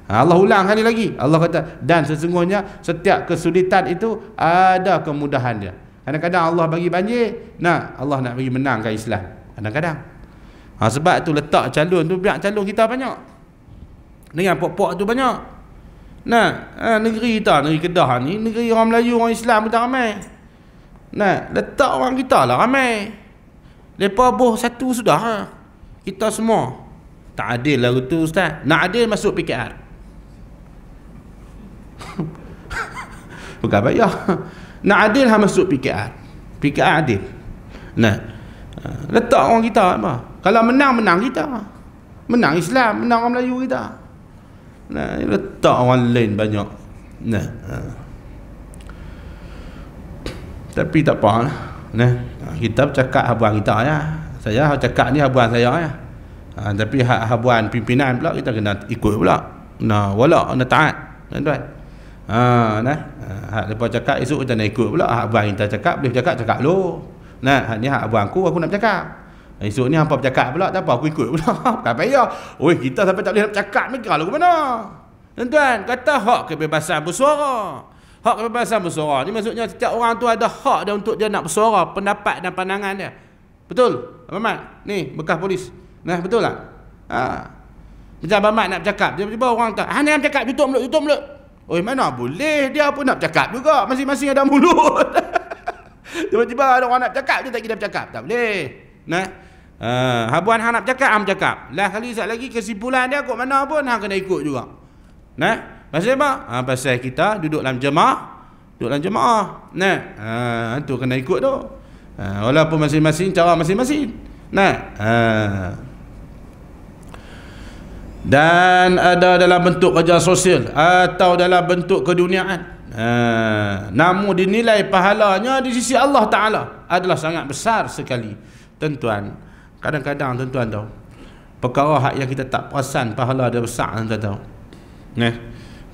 S1: Ha, Allah ulang kali lagi. Allah kata dan sesungguhnya setiap kesulitan itu ada kemudahan dia. Kadang-kadang Allah bagi banjir, nah Allah nak bagi menang ke Islam. Kadang-kadang. Ha, sebab tu letak calon tu banyak calon kita banyak. Dengan pok-pok tu banyak. Nah, ha, negeri kita, negeri Kedah ni, negeri orang Melayu, orang Islam pun tak ramai. Nah, letak orang kita lah ramai. Lepas boh satu sudah. Ha. Kita semua. Tak adil lah tu Ustaz. Nak adil masuk PKR. *laughs* Bukan payah. Nak adil ha masuk PKR. PKR adil. Nah.
S2: Ah, letak
S1: orang kita apa? Kalau menang menang kita. Menang Islam, menang orang Melayu kita. Nah, letak orang lain banyak. Nah. Ah. Tapi tak apa lah. Nah, ah, kita bercakap habuan kita ya. Saya cakap ni habuan saya ya. Ha, tapi hak habuan pimpinan pula kita kena ikut pula. Nah, wala nak taat. Tuan-tuan. Nah, Ha nah. Ha, hak depa cakap esok kita nak ikut pula. Hak abang kita cakap boleh cakap cakap lu. Nah, hak ni hak abang aku aku nak cakap. Esok ni hangpa bercakap pula tak apa aku ikut pula. Bukan *laughs* payah. Oi, kita sampai tak boleh nak bercakap ni kalau ke mana? Tuan, kata hak kebebasan bersuara. Hak kebebasan bersuara ini maksudnya setiap orang tu ada hak dia untuk dia nak bersuara pendapat dan pandangan dia. Betul? Abang Mat, ni bekas polis. Nah, betul tak? Ha. Macam Abang Mat nak bercakap, tiba-tiba orang tak, ha ni nak bercakap, tutup mulut, tutup mulut. Oi mana boleh dia pun nak cakap juga Masing-masing ada mulut *laughs* Tiba-tiba ada orang nak cakap dia tak kira cakap Tak boleh Nah uh, Habuan hang nak ha, cakap, hang cakap Lah kali sekali lagi kesimpulan dia kok mana pun hang kena ikut juga Nah Pasal apa? Ha, pasal kita duduk dalam jemaah Duduk dalam jemaah Nah ha, uh, Itu kena ikut tu ha, uh, Walaupun masing-masing cara masing-masing Nah ha, dan ada dalam bentuk kerja sosial atau dalam bentuk keduniaan ha. namun dinilai pahalanya di sisi Allah Ta'ala adalah sangat besar sekali Tentuan kadang-kadang tentuan tuan tahu perkara hak yang kita tak perasan pahala dia besar tuan tahu eh?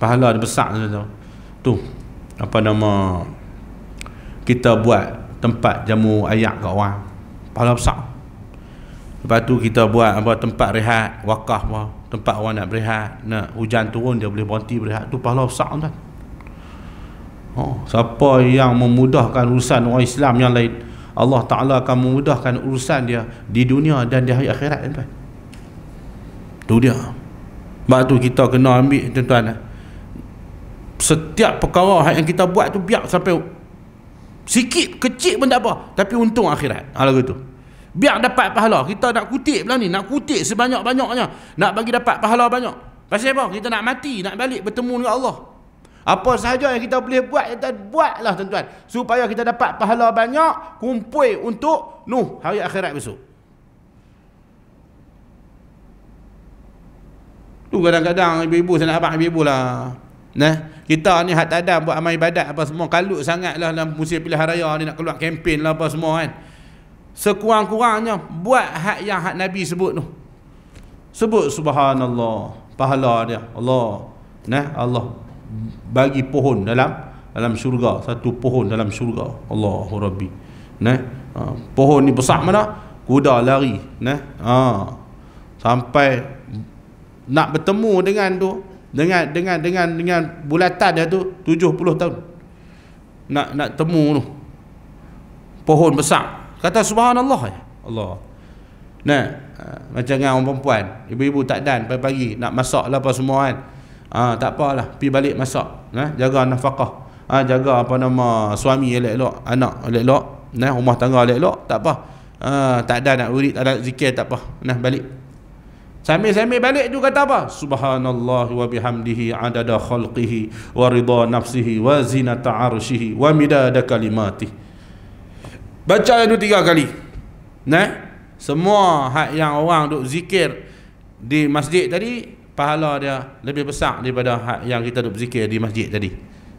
S1: pahala dia besar tuan tahu tu apa nama kita buat tempat jamu ayak kat orang pahala besar lepas tu kita buat apa tempat rehat wakaf apa tempat orang nak berehat nak hujan turun dia boleh berhenti berehat tu pahala besar tuan oh, siapa yang memudahkan urusan orang Islam yang lain Allah Ta'ala akan memudahkan urusan dia di dunia dan di hari akhirat ya, tuan tu dia sebab tu kita kena ambil tuan-tuan eh. setiap perkara yang kita buat tu biar sampai sikit kecil pun tak apa tapi untung akhirat hal gitu Biar dapat pahala. Kita nak kutip lah ni. Nak kutip sebanyak-banyaknya. Nak bagi dapat pahala banyak. Pasal apa? Kita nak mati. Nak balik bertemu dengan Allah. Apa sahaja yang kita boleh buat, kita buatlah tuan-tuan. Supaya kita dapat pahala banyak, kumpul untuk Nuh hari akhirat besok. Tu kadang-kadang ibu-ibu saya nak abang ibu-ibu lah. Nah, kita ni hak tadam buat amal ibadat apa semua. Kalut sangatlah dalam musim pilihan raya ni nak keluar kempen lah apa semua kan sekurang-kurangnya buat hak yang hak nabi sebut tu sebut subhanallah pahala dia Allah nah Allah bagi pohon dalam dalam syurga satu pohon dalam syurga Allahu rabbi nah ha, pohon ni besar mana kuda lari nah ha, sampai nak bertemu dengan tu dengan dengan dengan dengan bulatan dia tu 70 tahun nak nak temu tu pohon besar Kata subhanallah ya. Allah. Nah, macam dengan orang perempuan, ibu-ibu tak dan pagi-pagi nak masak lah apa semua kan. Ha, tak apalah, pi balik masak, nah, ha, jaga nafkah. Ha, jaga apa nama suami elok-elok, anak elok-elok, nah, ha, rumah tangga elok-elok, tak apa. Ha, tak dan nak urit, tak ada zikir, tak apa. Nah, balik. Sambil-sambil balik tu kata apa? Subhanallah wa bihamdihi adada khalqihi wa rida nafsihi wa zinata arshihi wa midada kalimatihi. Baca yang tu tiga kali. Nah, semua hak yang orang duk zikir di masjid tadi pahala dia lebih besar daripada hak yang kita duk zikir di masjid tadi.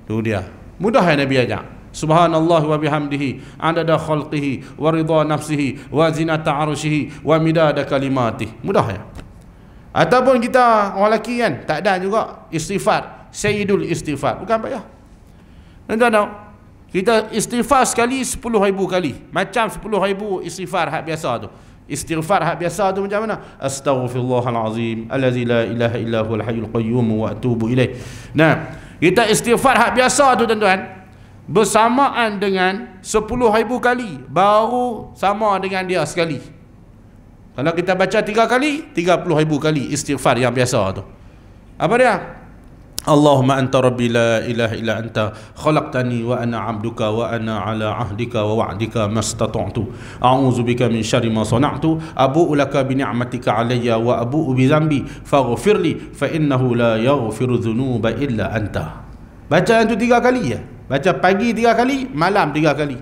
S1: Tu dia. Mudah yang Nabi ajak. Subhanallah wa bihamdihi adada khalqihi wa ridha nafsihi wa zinata arshihi wa midada kalimatih. Mudah ya. Ataupun kita orang lelaki kan tak ada juga istighfar, sayyidul istighfar. Bukan payah. Tuan-tuan, kita istighfar sekali 10,000 kali. Macam 10,000 istighfar hak biasa tu. Istighfar hak biasa tu macam mana? Astaghfirullahalazim. Alladzi la ilaha illa huwal qayyum wa atubu ilaih. Nah, kita istighfar hak biasa tu tuan-tuan bersamaan dengan 10,000 kali baru sama dengan dia sekali. Kalau kita baca 3 kali, 30,000 kali istighfar yang biasa tu. Apa dia? اللهم أنت ربي لا إله إلا أنت خلقتني وأنا عبدك وأنا على عهدك ووعدك ما استطعت أعوذ بك من شر ما صنعت أبوء لك بنعمتك علي وأبوء بذنبي فاغفر لي فإنه لا يغفر الذنوب إلا أنت baca itu tiga kali ya baca pagi tiga kali malam tiga kali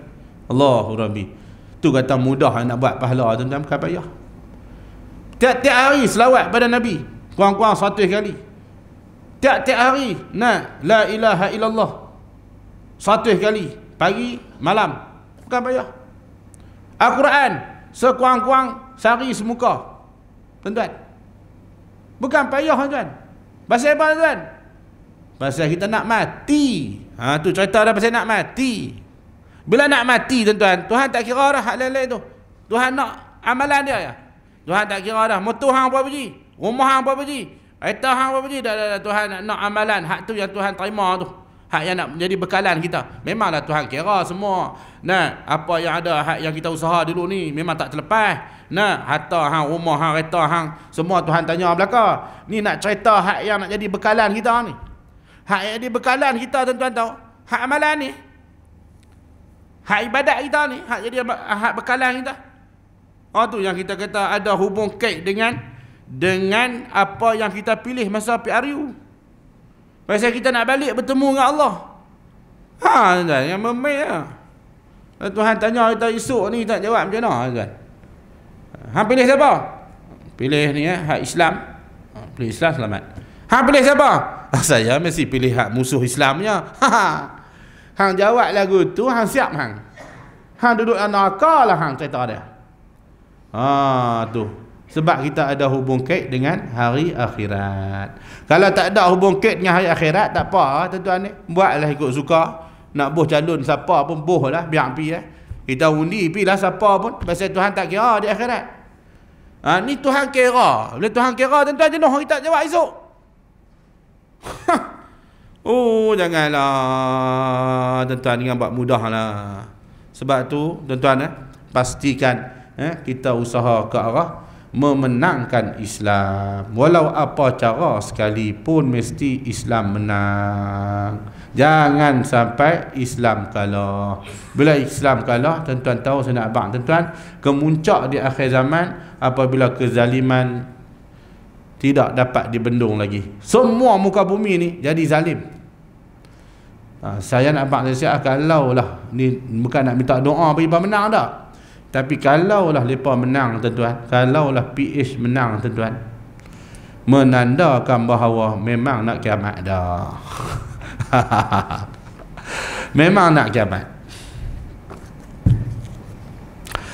S1: الله ربي tu kata mudah nak buat pahala tuan-tuan bukan payah tiap-tiap hari selawat pada Nabi kurang-kurang satu kali Tiap-tiap hari na, la ilaha illallah. Satu kali, pagi, malam. Bukan payah. Al-Quran sekuang-kuang sari semuka. Tuan-tuan. Bukan payah tuan-tuan. Pasal apa tuan? Pasal kita nak mati. Ha tu cerita dah pasal nak mati. Bila nak mati tuan-tuan, Tuhan tak kira dah hal lain-lain tu. Tuhan nak amalan dia ya. Tuhan tak kira dah. Motor hang apa biji? Rumah hang apa biji? Itu eh, hang apa pergi? Dah, dah, Tuhan nak, nak amalan hak tu yang Tuhan terima tu. Hak yang nak jadi bekalan kita. Memanglah Tuhan kira semua. Nah, apa yang ada hak yang kita usaha dulu ni memang tak terlepas. Nah, harta hang, rumah hang, kereta hang, semua Tuhan tanya belaka. Ni nak cerita hak yang nak jadi bekalan kita ni. Hak yang jadi bekalan kita tuan-tuan tahu. Hak amalan ni. Hak ibadat kita ni, hak jadi hak bekalan kita. Oh tu yang kita kata ada hubung kek dengan dengan apa yang kita pilih masa PRU. Masa kita nak balik bertemu dengan Allah. Ha, tuan-tuan, yang memain ya. Tuhan tanya kita esok ni tak jawab macam mana, tuan-tuan? Ha, pilih siapa? Pilih ni ya, hak Islam. Ha, pilih Islam selamat. Hang pilih siapa? Saya mesti pilih hak musuh Islamnya. hang jawab lagu tu, hang siap hang. Hang duduk anak neraka lah hang cerita dia. Ha, tu sebab kita ada hubung kait dengan hari akhirat kalau tak ada hubung kait dengan hari akhirat tak apa lah, tuan tuan ni buatlah ikut suka nak boh calon siapa pun boh lah biar pi eh lah. kita undi pi lah siapa pun pasal Tuhan tak kira di akhirat ha, ni Tuhan kira bila Tuhan kira tuan tuan jenuh kita jawab esok *laughs* oh janganlah tuan tuan jangan buat mudah lah sebab tu tuan tuan eh pastikan eh, kita usaha ke arah memenangkan Islam walau apa cara sekalipun mesti Islam menang jangan sampai Islam kalah bila Islam kalah tuan-tuan tahu saya nak abang tuan-tuan kemuncak di akhir zaman apabila kezaliman tidak dapat dibendung lagi semua muka bumi ni jadi zalim ha, saya nak abang saya siap kalau lah ni bukan nak minta doa bagi menang tak tapi kalaulah mereka menang tuan-tuan Kalaulah PH menang tuan-tuan Menandakan bahawa memang nak kiamat dah *laughs* Memang nak kiamat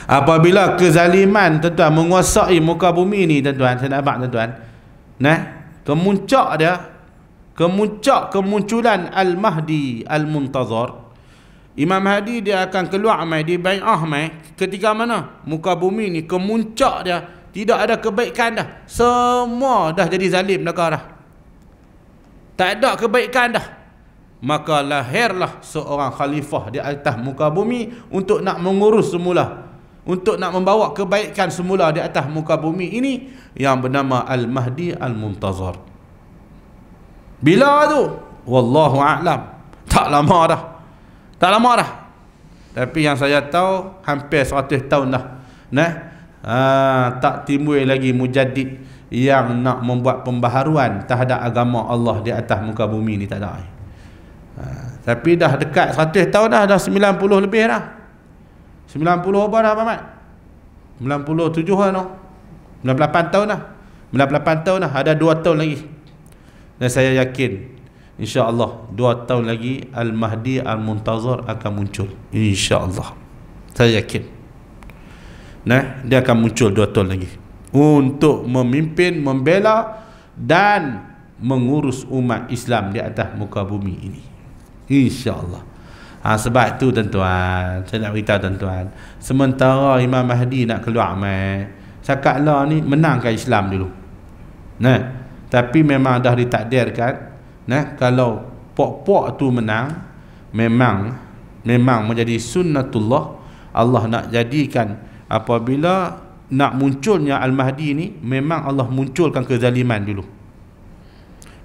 S1: Apabila kezaliman tuan-tuan menguasai muka bumi ni tuan-tuan Saya nak abang tuan-tuan Nah, kemuncak dia kemuncak kemunculan Al-Mahdi Al-Muntazar Imam Hadi dia akan keluar mai di Ah mai ketika mana muka bumi ni kemuncak dia tidak ada kebaikan dah semua dah jadi zalim dah dah tak ada kebaikan dah maka lahirlah seorang khalifah di atas muka bumi untuk nak mengurus semula untuk nak membawa kebaikan semula di atas muka bumi ini yang bernama Al-Mahdi Al-Muntazar bila tu? Wallahu a'lam. tak lama dah tak lama dah. Tapi yang saya tahu hampir 100 tahun dah. Nah. Ha, tak timbul lagi mujaddid yang nak membuat pembaharuan terhadap agama Allah di atas muka bumi ni tak ada. Ha, tapi dah dekat 100 tahun dah, dah 90 lebih dah. 90 apa dah Muhammad? Lah, 97 noh. 98 tahun dah. 98 tahun lah, ada 2 tahun lagi. Dan saya yakin InsyaAllah dua tahun lagi Al-Mahdi Al-Muntazar akan muncul InsyaAllah Saya yakin nah, Dia akan muncul dua tahun lagi Untuk memimpin, membela Dan mengurus umat Islam di atas muka bumi ini InsyaAllah ha, Sebab tu tuan-tuan Saya nak beritahu tuan-tuan Sementara Imam Mahdi nak keluar mai Cakap lah ni menangkan Islam dulu Nah, tapi memang dah ditakdirkan nah kalau puak-puak tu menang memang memang menjadi sunnatullah Allah nak jadikan apabila nak munculnya al-mahdi ni memang Allah munculkan kezaliman dulu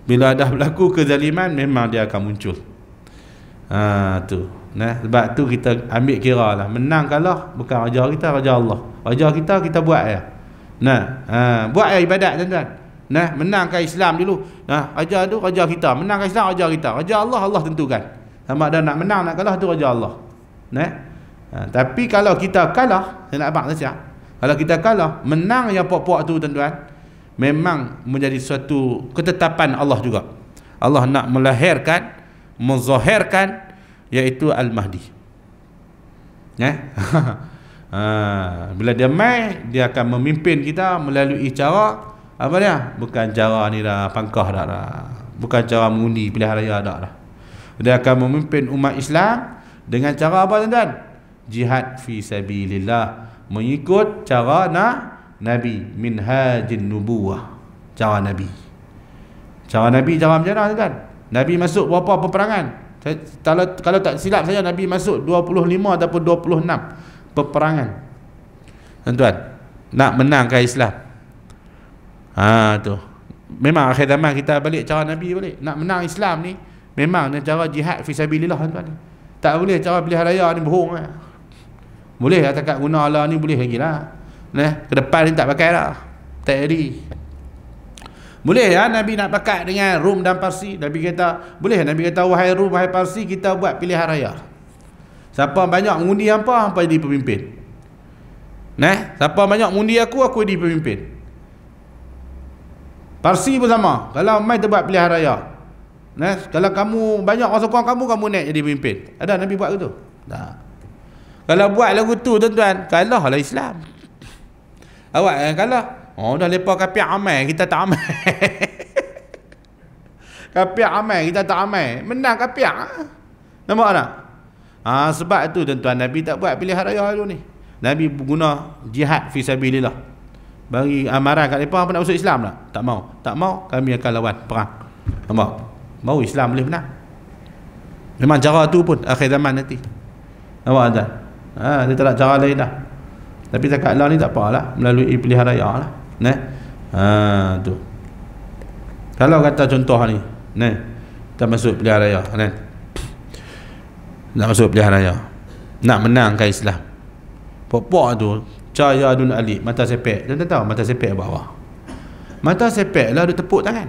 S1: bila dah berlaku kezaliman memang dia akan muncul ha tu nah sebab tu kita ambil kira lah menang kalah bukan raja kita raja Allah raja kita kita buat ya nah ha, buat ya, ibadat tuan-tuan Nah, menangkan Islam dulu. Nah, ajar tu raja kita. Menangkan Islam ajar kita. Raja Allah Allah tentukan. Sama ada nak menang nak kalah tu raja Allah. Nah. Ha, tapi kalau kita kalah, saya nak abang saja. Kalau kita kalah, menang yang puak-puak tu tuan-tuan, memang menjadi suatu ketetapan Allah juga. Allah nak melahirkan, menzahirkan iaitu Al-Mahdi. Nah. *laughs* Ha, bila dia mai, dia akan memimpin kita melalui cara apa dia bukan cara ni dah pangkah dah dah bukan cara mengundi pilihan raya dah dah dia akan memimpin umat Islam dengan cara apa tuan-tuan jihad fi sabilillah mengikut cara na nabi minhajin nubuwah cara nabi cara nabi cara macam mana tuan nabi masuk berapa peperangan kalau kalau tak silap saya nabi masuk 25 ataupun 26 peperangan tuan-tuan nak menangkan Islam Ha tu. Memang akhir zaman kita balik cara Nabi balik. Nak menang Islam ni memang dengan cara jihad fisabilillah tuan. Tak boleh cara pilih raya ni bohong eh. Boleh lah tak guna Allah ni boleh lagi lah. Nah, ke depan ni tak pakai lah Tak jadi. Boleh ya Nabi nak pakai dengan Rum dan Parsi. Nabi kata, boleh Nabi kata wahai Rum wahai Parsi kita buat pilihan raya. Siapa banyak mengundi hampa hampa jadi pemimpin. Nah, siapa banyak mengundi aku aku jadi pemimpin. Parsi pun sama Kalau mai terbuat pilihan raya nah, Kalau kamu banyak orang sokong kamu Kamu naik jadi pemimpin Ada Nabi buat gitu? Tak Kalau buat lagu tu tuan-tuan Kalah lah Islam Awak yang eh, kalah Oh dah lepas kapi amai Kita tak amai *laughs* Kapi amai kita tak amai Menang kapiak ah. Nampak tak? Ha, sebab tu tuan-tuan Nabi tak buat pilihan raya dulu ni Nabi guna jihad fisabilillah. sabilillah bagi amaran ah, kat mereka apa nak masuk Islam lah, tak mau tak mau kami akan lawan perang nampak mau Islam boleh menang memang cara tu pun akhir zaman nanti nampak tak ha, dia tak nak cara lain dah tapi cakap Allah ni tak apa lah melalui pilihan raya lah ne? Ha, tu kalau kata contoh ni ne? tak masuk pilihan raya ne? tak masuk pilihan raya nak menangkan Islam Pokok tu Cahaya Dun Ali Mata sepek Dan tahu mata sepek buat apa Mata sepek lah dia tepuk tangan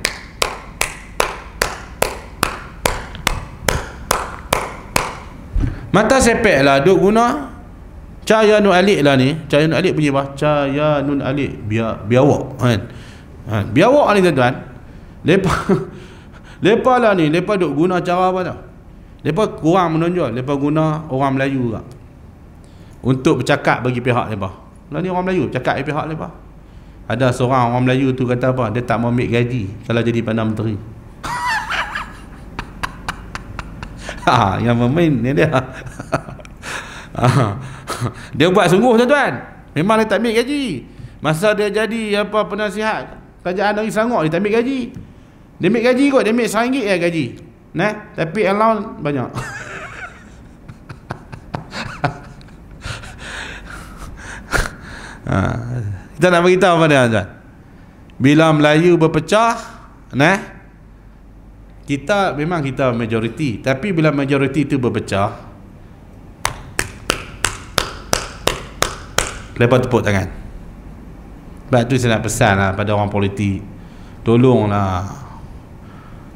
S1: Mata sepek lah duk guna Cahaya Nun Ali lah ni Cahaya Nun Ali bunyi apa? Cahaya Nun Ali Biar biawak kan ha, Biawak ni tuan-tuan Lepas *laughs* Lepas lah ni Lepas duk guna cara apa tau Lepas kurang menonjol Lepas guna orang Melayu juga Untuk bercakap bagi pihak lepas kalau ni orang Melayu cakap dia pihak dia apa? Ada seorang orang Melayu tu kata apa? Dia tak mau ambil gaji kalau jadi Perdana Menteri. *laughs* ha, yang memain ni dia. *laughs* Ha. dia buat sungguh tuan-tuan. Memang dia tak ambil gaji. Masa dia jadi apa penasihat kerajaan negeri Selangor dia tak ambil gaji. Dia ambil gaji kot, dia ambil RM1 ya eh gaji. Nah, tapi allowance banyak. *laughs* Ha. Kita nak beritahu pada tuan. Bila Melayu berpecah, nah kita memang kita majoriti, tapi bila majoriti itu berpecah lepas tepuk tangan. Sebab tu saya nak pesan lah pada orang politik Tolonglah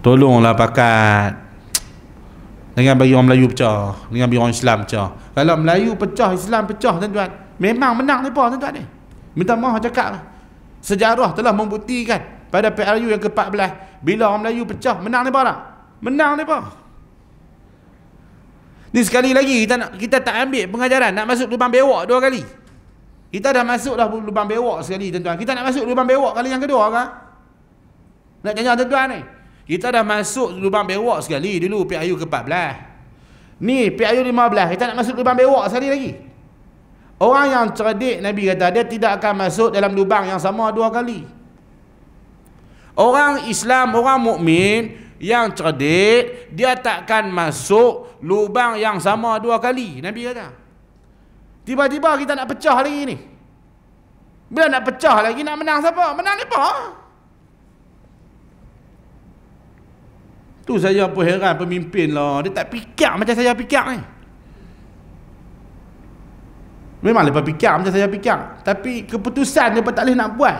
S1: Tolonglah pakat Dengan bagi orang Melayu pecah Dengan bagi orang Islam pecah Kalau Melayu pecah, Islam pecah tuan-tuan Memang menang ni pun tuan-tuan ni. Minta maaf cakap lah. Sejarah telah membuktikan pada PRU yang ke-14. Bila orang Melayu pecah, menang ni pun tak? Menang ni pun. Ni sekali lagi kita, nak, kita tak ambil pengajaran. Nak masuk lubang bewak dua kali. Kita dah masuk dah lubang bewak sekali tuan-tuan. Kita nak masuk lubang bewak kali yang kedua kan? Nak tanya tuan-tuan ni. Kita dah masuk lubang bewak sekali dulu PRU ke-14. Ni PRU 15 kita nak masuk lubang bewak sekali lagi. Orang yang cerdik Nabi kata dia tidak akan masuk dalam lubang yang sama dua kali. Orang Islam, orang mukmin yang cerdik dia takkan masuk lubang yang sama dua kali, Nabi kata. Tiba-tiba kita nak pecah lagi ni. Bila nak pecah lagi nak menang siapa? Menang ni apa? Tu saya pun heran pemimpin lah. Dia tak fikir macam saya fikir ni. Eh. Memang lepas fikir macam saya fikir. Tapi keputusan dia tak boleh nak buat.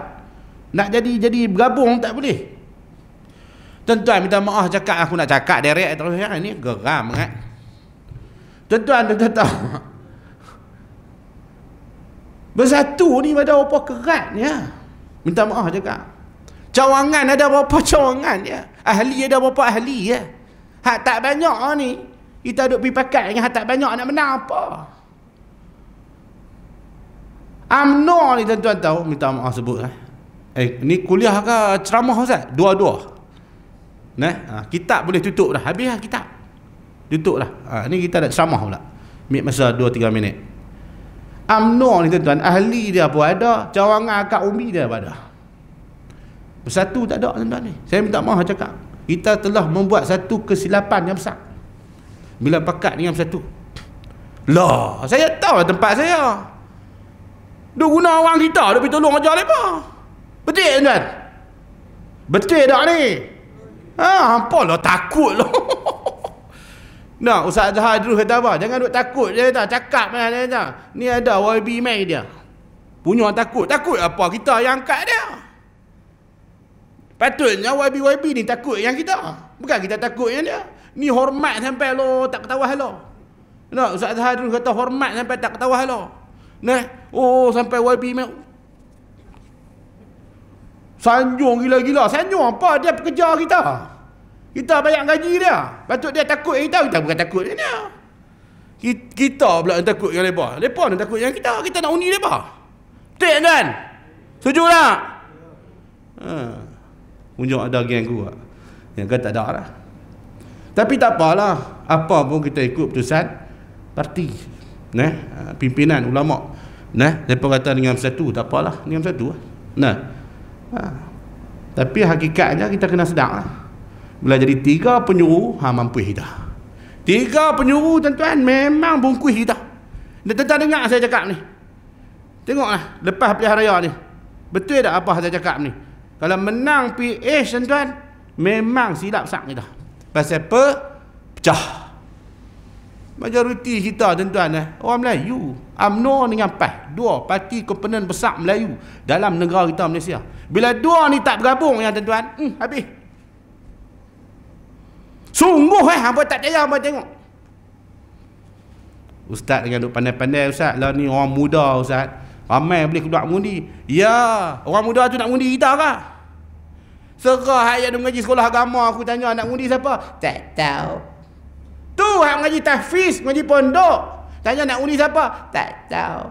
S1: Nak jadi jadi bergabung tak boleh. Tuan-tuan minta maaf cakap aku nak cakap direct terus ya. Ini geram kan. Tuan-tuan tuan -tuan, tahu. Bersatu ni ada apa kerat ni ya. Minta maaf cakap. Cawangan ada berapa cawangan ya. Ahli ada berapa ahli ya. Hak tak banyak ah, ni. Kita duduk pergi pakat dengan hak tak banyak nak menang Apa? UMNO ni tuan-tuan tahu minta maaf sebut eh. Eh ni kuliah ke ceramah Ustaz? Dua-dua. Nah, ha, kitab boleh tutup dah. Habis lah kitab. Tutup lah. Ha, ni kita nak ceramah pula. Ambil masa 2-3 minit. UMNO ni tuan-tuan, ahli dia pun ada, cawangan akak umi dia pun ada. Bersatu tak ada tuan-tuan ni. Saya minta maaf cakap. Kita telah membuat satu kesilapan yang besar. Bila pakat dengan bersatu. Lah, saya tahu lah tempat saya. Dia guna orang kita dia pergi tolong ajar mereka. Betul tuan? Betul tak ni? Ha, apa lah takut lah. *laughs* nah, Ustaz Zahar dulu kata apa? Jangan duk takut dia tak Cakap dia kata. Ni ada YB mai dia. Punya takut. Takut apa kita yang angkat dia? Patutnya YB-YB ni takut yang kita. Bukan kita takut yang dia. Ni hormat sampai lo tak ketawa lo. Nah, Ustaz Zahar dulu kata hormat sampai tak ketawa lo. Nah, Oh, oh sampai YB mel. Sanjung gila-gila. Sanjung apa? Dia pekerja kita. Ah. Kita bayar gaji dia. Patut dia takut kita. Kita bukan takut dia. Kita pula yang takut dengan lebar. Lepas yang takut yang kita. Kita nak uni lebar. Betul kan? Setuju tak? Ha. Unjuk ada geng gua Yang kata tak ada lah. Tapi tak apalah. Apa pun kita ikut putusan parti nah ah, pimpinan ulama nah depa kata dengan satu tak apalah dengan satu lah. nah ha. tapi hakikatnya kita kena sedar lah. bila jadi tiga penyuru ha mampu kita tiga penyuru tuan-tuan memang bungkus kita tuan-tuan dengar saya cakap ni tengoklah lepas pilihan raya ni betul tak apa saya cakap ni kalau menang PH tuan-tuan memang silap sak kita pasal apa pecah majoriti kita tuan-tuan eh, orang Melayu amno dengan PAS dua parti komponen besar Melayu dalam negara kita Malaysia bila dua ni tak bergabung ya tuan-tuan hmm, habis sungguh eh apa tak jaya apa tengok ustaz dengan duk pandai-pandai ustaz lah ni orang muda ustaz ramai boleh keluar mengundi ya orang muda tu nak mengundi kita kah Serah ayat dia mengaji sekolah agama aku tanya nak mengundi siapa? Tak tahu. Tu hak mengaji tahfiz, mengaji pondok. Tanya nak undi siapa? Tak tahu.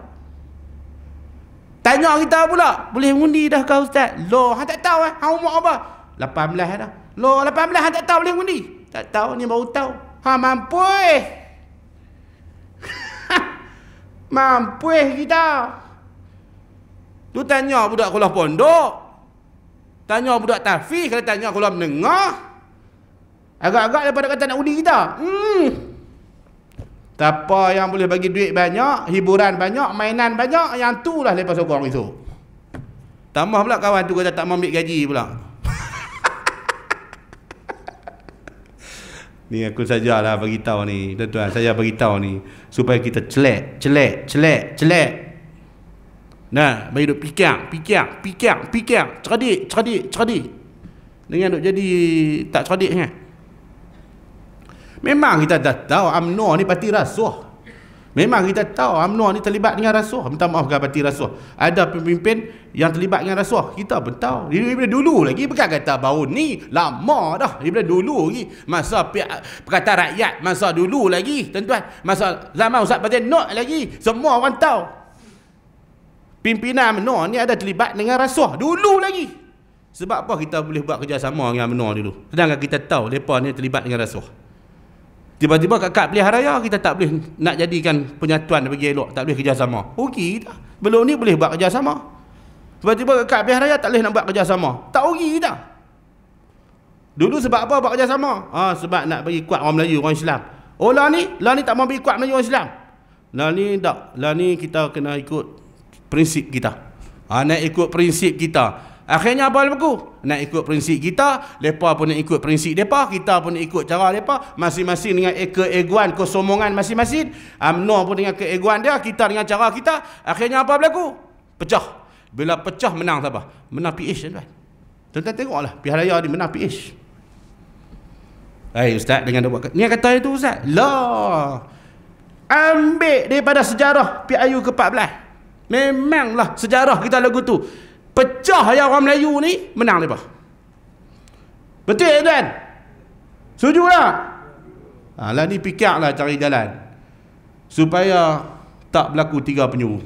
S1: Tanya kita pula, boleh undi dah kau ustaz? Lo, hang tak tahu eh. Hang umur apa? 18 dah. Lo, 18 hang tak tahu boleh undi? Tak tahu, ni baru tahu. Ha mampu eh. *laughs* mampu eh kita. Tu tanya budak kuliah pondok. Tanya budak tahfiz, kalau tanya kuliah menengah. Agak-agak daripada kata nak undi kita. Hmm. Tak yang boleh bagi duit banyak, hiburan banyak, mainan banyak, yang tu lah lepas sokong itu. Tambah pula kawan tu kata tak mau ambil gaji pula. *laughs* ni aku sajalah bagi tahu ni. Tuan-tuan, saya bagi tahu ni supaya kita celak, celak, celak, celak. Nah, bagi duk pikir, pikir, pikir, pikir, cerdik, cerdik, cerdik. Dengan duk jadi tak cerdik kan? Memang kita dah tahu UMNO ni parti rasuah. Memang kita tahu UMNO ni terlibat dengan rasuah. Minta maaf kepada parti rasuah. Ada pemimpin yang terlibat dengan rasuah. Kita pun tahu. Daripada dulu lagi. Bukan kata baru ni. Lama dah. Daripada dulu lagi. Masa perkataan rakyat. Masa dulu lagi. Tuan-tuan. Masa zaman Ustaz Pertian Nod lagi. Semua orang tahu. Pimpinan UMNO ni ada terlibat dengan rasuah. Dulu lagi. Sebab apa kita boleh buat kerjasama dengan UMNO dulu? Sedangkan kita tahu mereka ni terlibat dengan rasuah. Tiba-tiba kat kad pilihan raya kita tak boleh nak jadikan penyatuan bagi elok. Tak boleh kerjasama. Ugi dah. Belum ni boleh buat kerjasama. Tiba-tiba kat kad pilihan raya tak boleh nak buat kerjasama. Tak ugi dah. Dulu sebab apa buat kerjasama? Ha, sebab nak bagi kuat orang Melayu, orang Islam. Oh lah ni, lah ni tak mau bagi kuat Melayu, orang Islam. Lah ni tak. Lah ni kita kena ikut prinsip kita. Ha, nak ikut prinsip kita. Akhirnya apa berlaku? Nak ikut prinsip kita, mereka pun nak ikut prinsip mereka, kita pun nak ikut cara mereka. Masing-masing dengan keeguan, kesombongan masing-masing. UMNO pun dengan keeguan dia, kita dengan cara kita. Akhirnya apa berlaku? Pecah. Bila pecah, menang siapa? Menang PH tuan-tuan. Tuan-tuan tengoklah, pihak raya ni menang PH. Hai ustaz dengan dia buat ni kata itu ustaz. Lah. Ambil daripada sejarah PIU ke-14. Memanglah sejarah kita lagu tu pecah ayat orang Melayu ni menang mereka betul ya tuan setuju tak ha, lah ni fikir lah cari jalan supaya tak berlaku tiga penyu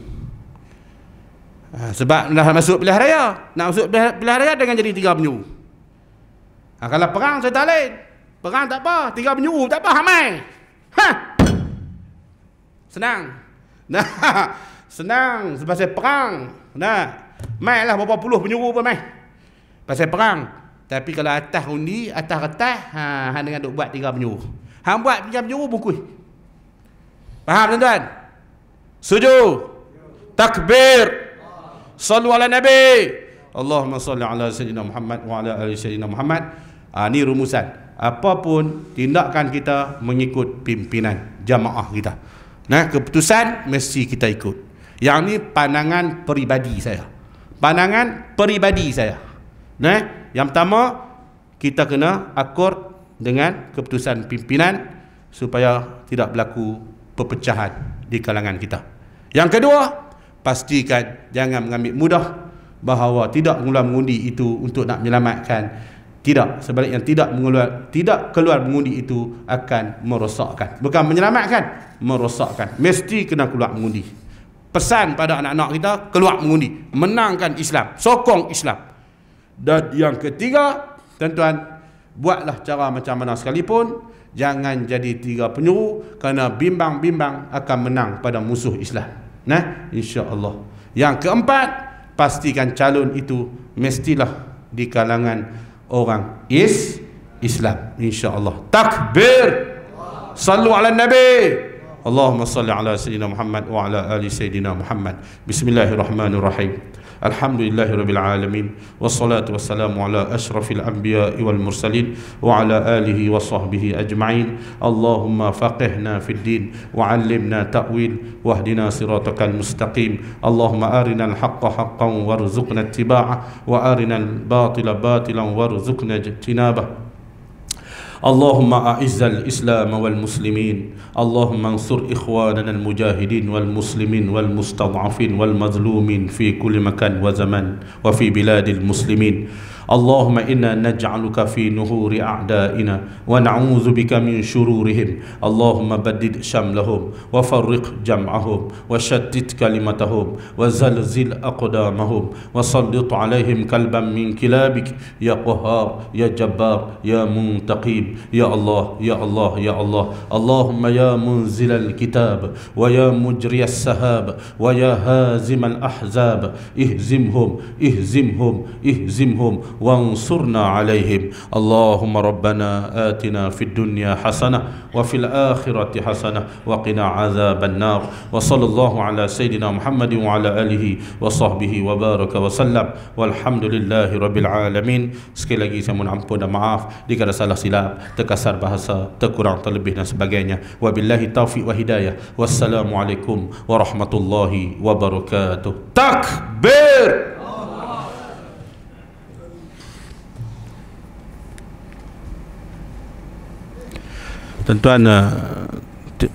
S1: ha, sebab nak masuk pilihan raya nak masuk pilihan raya dengan jadi tiga penyu ha, kalau perang saya tak lain perang tak apa tiga penyu tak apa ramai ha! senang *laughs* senang sebab saya perang nah Mai lah berapa puluh penyuruh pun mai. Pasal perang. Tapi kalau atas undi, atas retas, ha, hang dengan duk buat tiga penyuruh. Hang buat tiga penyuruh bungkus. Faham tuan-tuan? Setuju? Takbir. Sallu ala Nabi. Allahumma salli ala Sayyidina Muhammad wa ala ala Sayyidina Muhammad. Ha, ni rumusan. Apapun tindakan kita mengikut pimpinan jamaah kita. Nah, keputusan mesti kita ikut. Yang ni pandangan peribadi saya pandangan peribadi saya. Nah, eh? yang pertama kita kena akur dengan keputusan pimpinan supaya tidak berlaku perpecahan di kalangan kita. Yang kedua, pastikan jangan mengambil mudah bahawa tidak mengeluarkan mengundi itu untuk nak menyelamatkan tidak sebaliknya tidak mengeluar tidak keluar mengundi itu akan merosakkan bukan menyelamatkan merosakkan mesti kena keluar mengundi pesan pada anak-anak kita keluar mengundi menangkan Islam sokong Islam dan yang ketiga tuan-tuan buatlah cara macam mana sekalipun jangan jadi tiga penyuru kerana bimbang-bimbang akan menang pada musuh Islam nah insya-Allah yang keempat pastikan calon itu mestilah di kalangan orang is Islam insya-Allah takbir sallu ala nabi اللهم صل على سيدنا محمد وعلى آل سيدنا محمد بسم الله الرحمن الرحيم الحمد لله رب العالمين والصلاة والسلام على أشرف الأنبياء والمرسلين وعلى آله وصحبه أجمعين اللهم فقهنا في الدين وعلمنا تأويل واهدنا صراطك المستقيم اللهم أرنا الحق حقا وارزقنا اتباعه وأرنا الباطل باطلا وارزقنا اجتنابه اللهم أعز الإسلام والمسلمين اللهم انصر إخواننا المجاهدين والمسلمين والمستضعفين والمظلومين في كل مكان وزمان وفي بلاد المسلمين اللهم إنا نجعلك في نهور أعدائنا ونعوذ بك من شرورهم اللهم بدد شملهم وفرق جمعهم وشتت كلمتهم وزلزل أقدامهم وسلط عليهم كلبا من كلابك يا قهار يا جبار يا منتقيب يا الله يا الله يا الله اللهم يا منزل الكتاب ويا مجري السهاب ويا هازم الأحزاب اهزمهم اهزمهم اهزمهم وانصرنا عليهم اللهم ربنا آتنا في الدنيا حسنة وفي الآخرة حسنة وقنا عذاب النار وصلى الله على سيدنا محمد وعلى آله وصحبه وبارك وسلم والحمد لله رب العالمين سكي لغي سمون عمبونا معاف دي كده سالة سلاب تكسر بحسا تكرع طلبهنا سبقينا وبالله التوفيق وهداية والسلام عليكم ورحمة الله وبركاته تكبير 但断呢，对。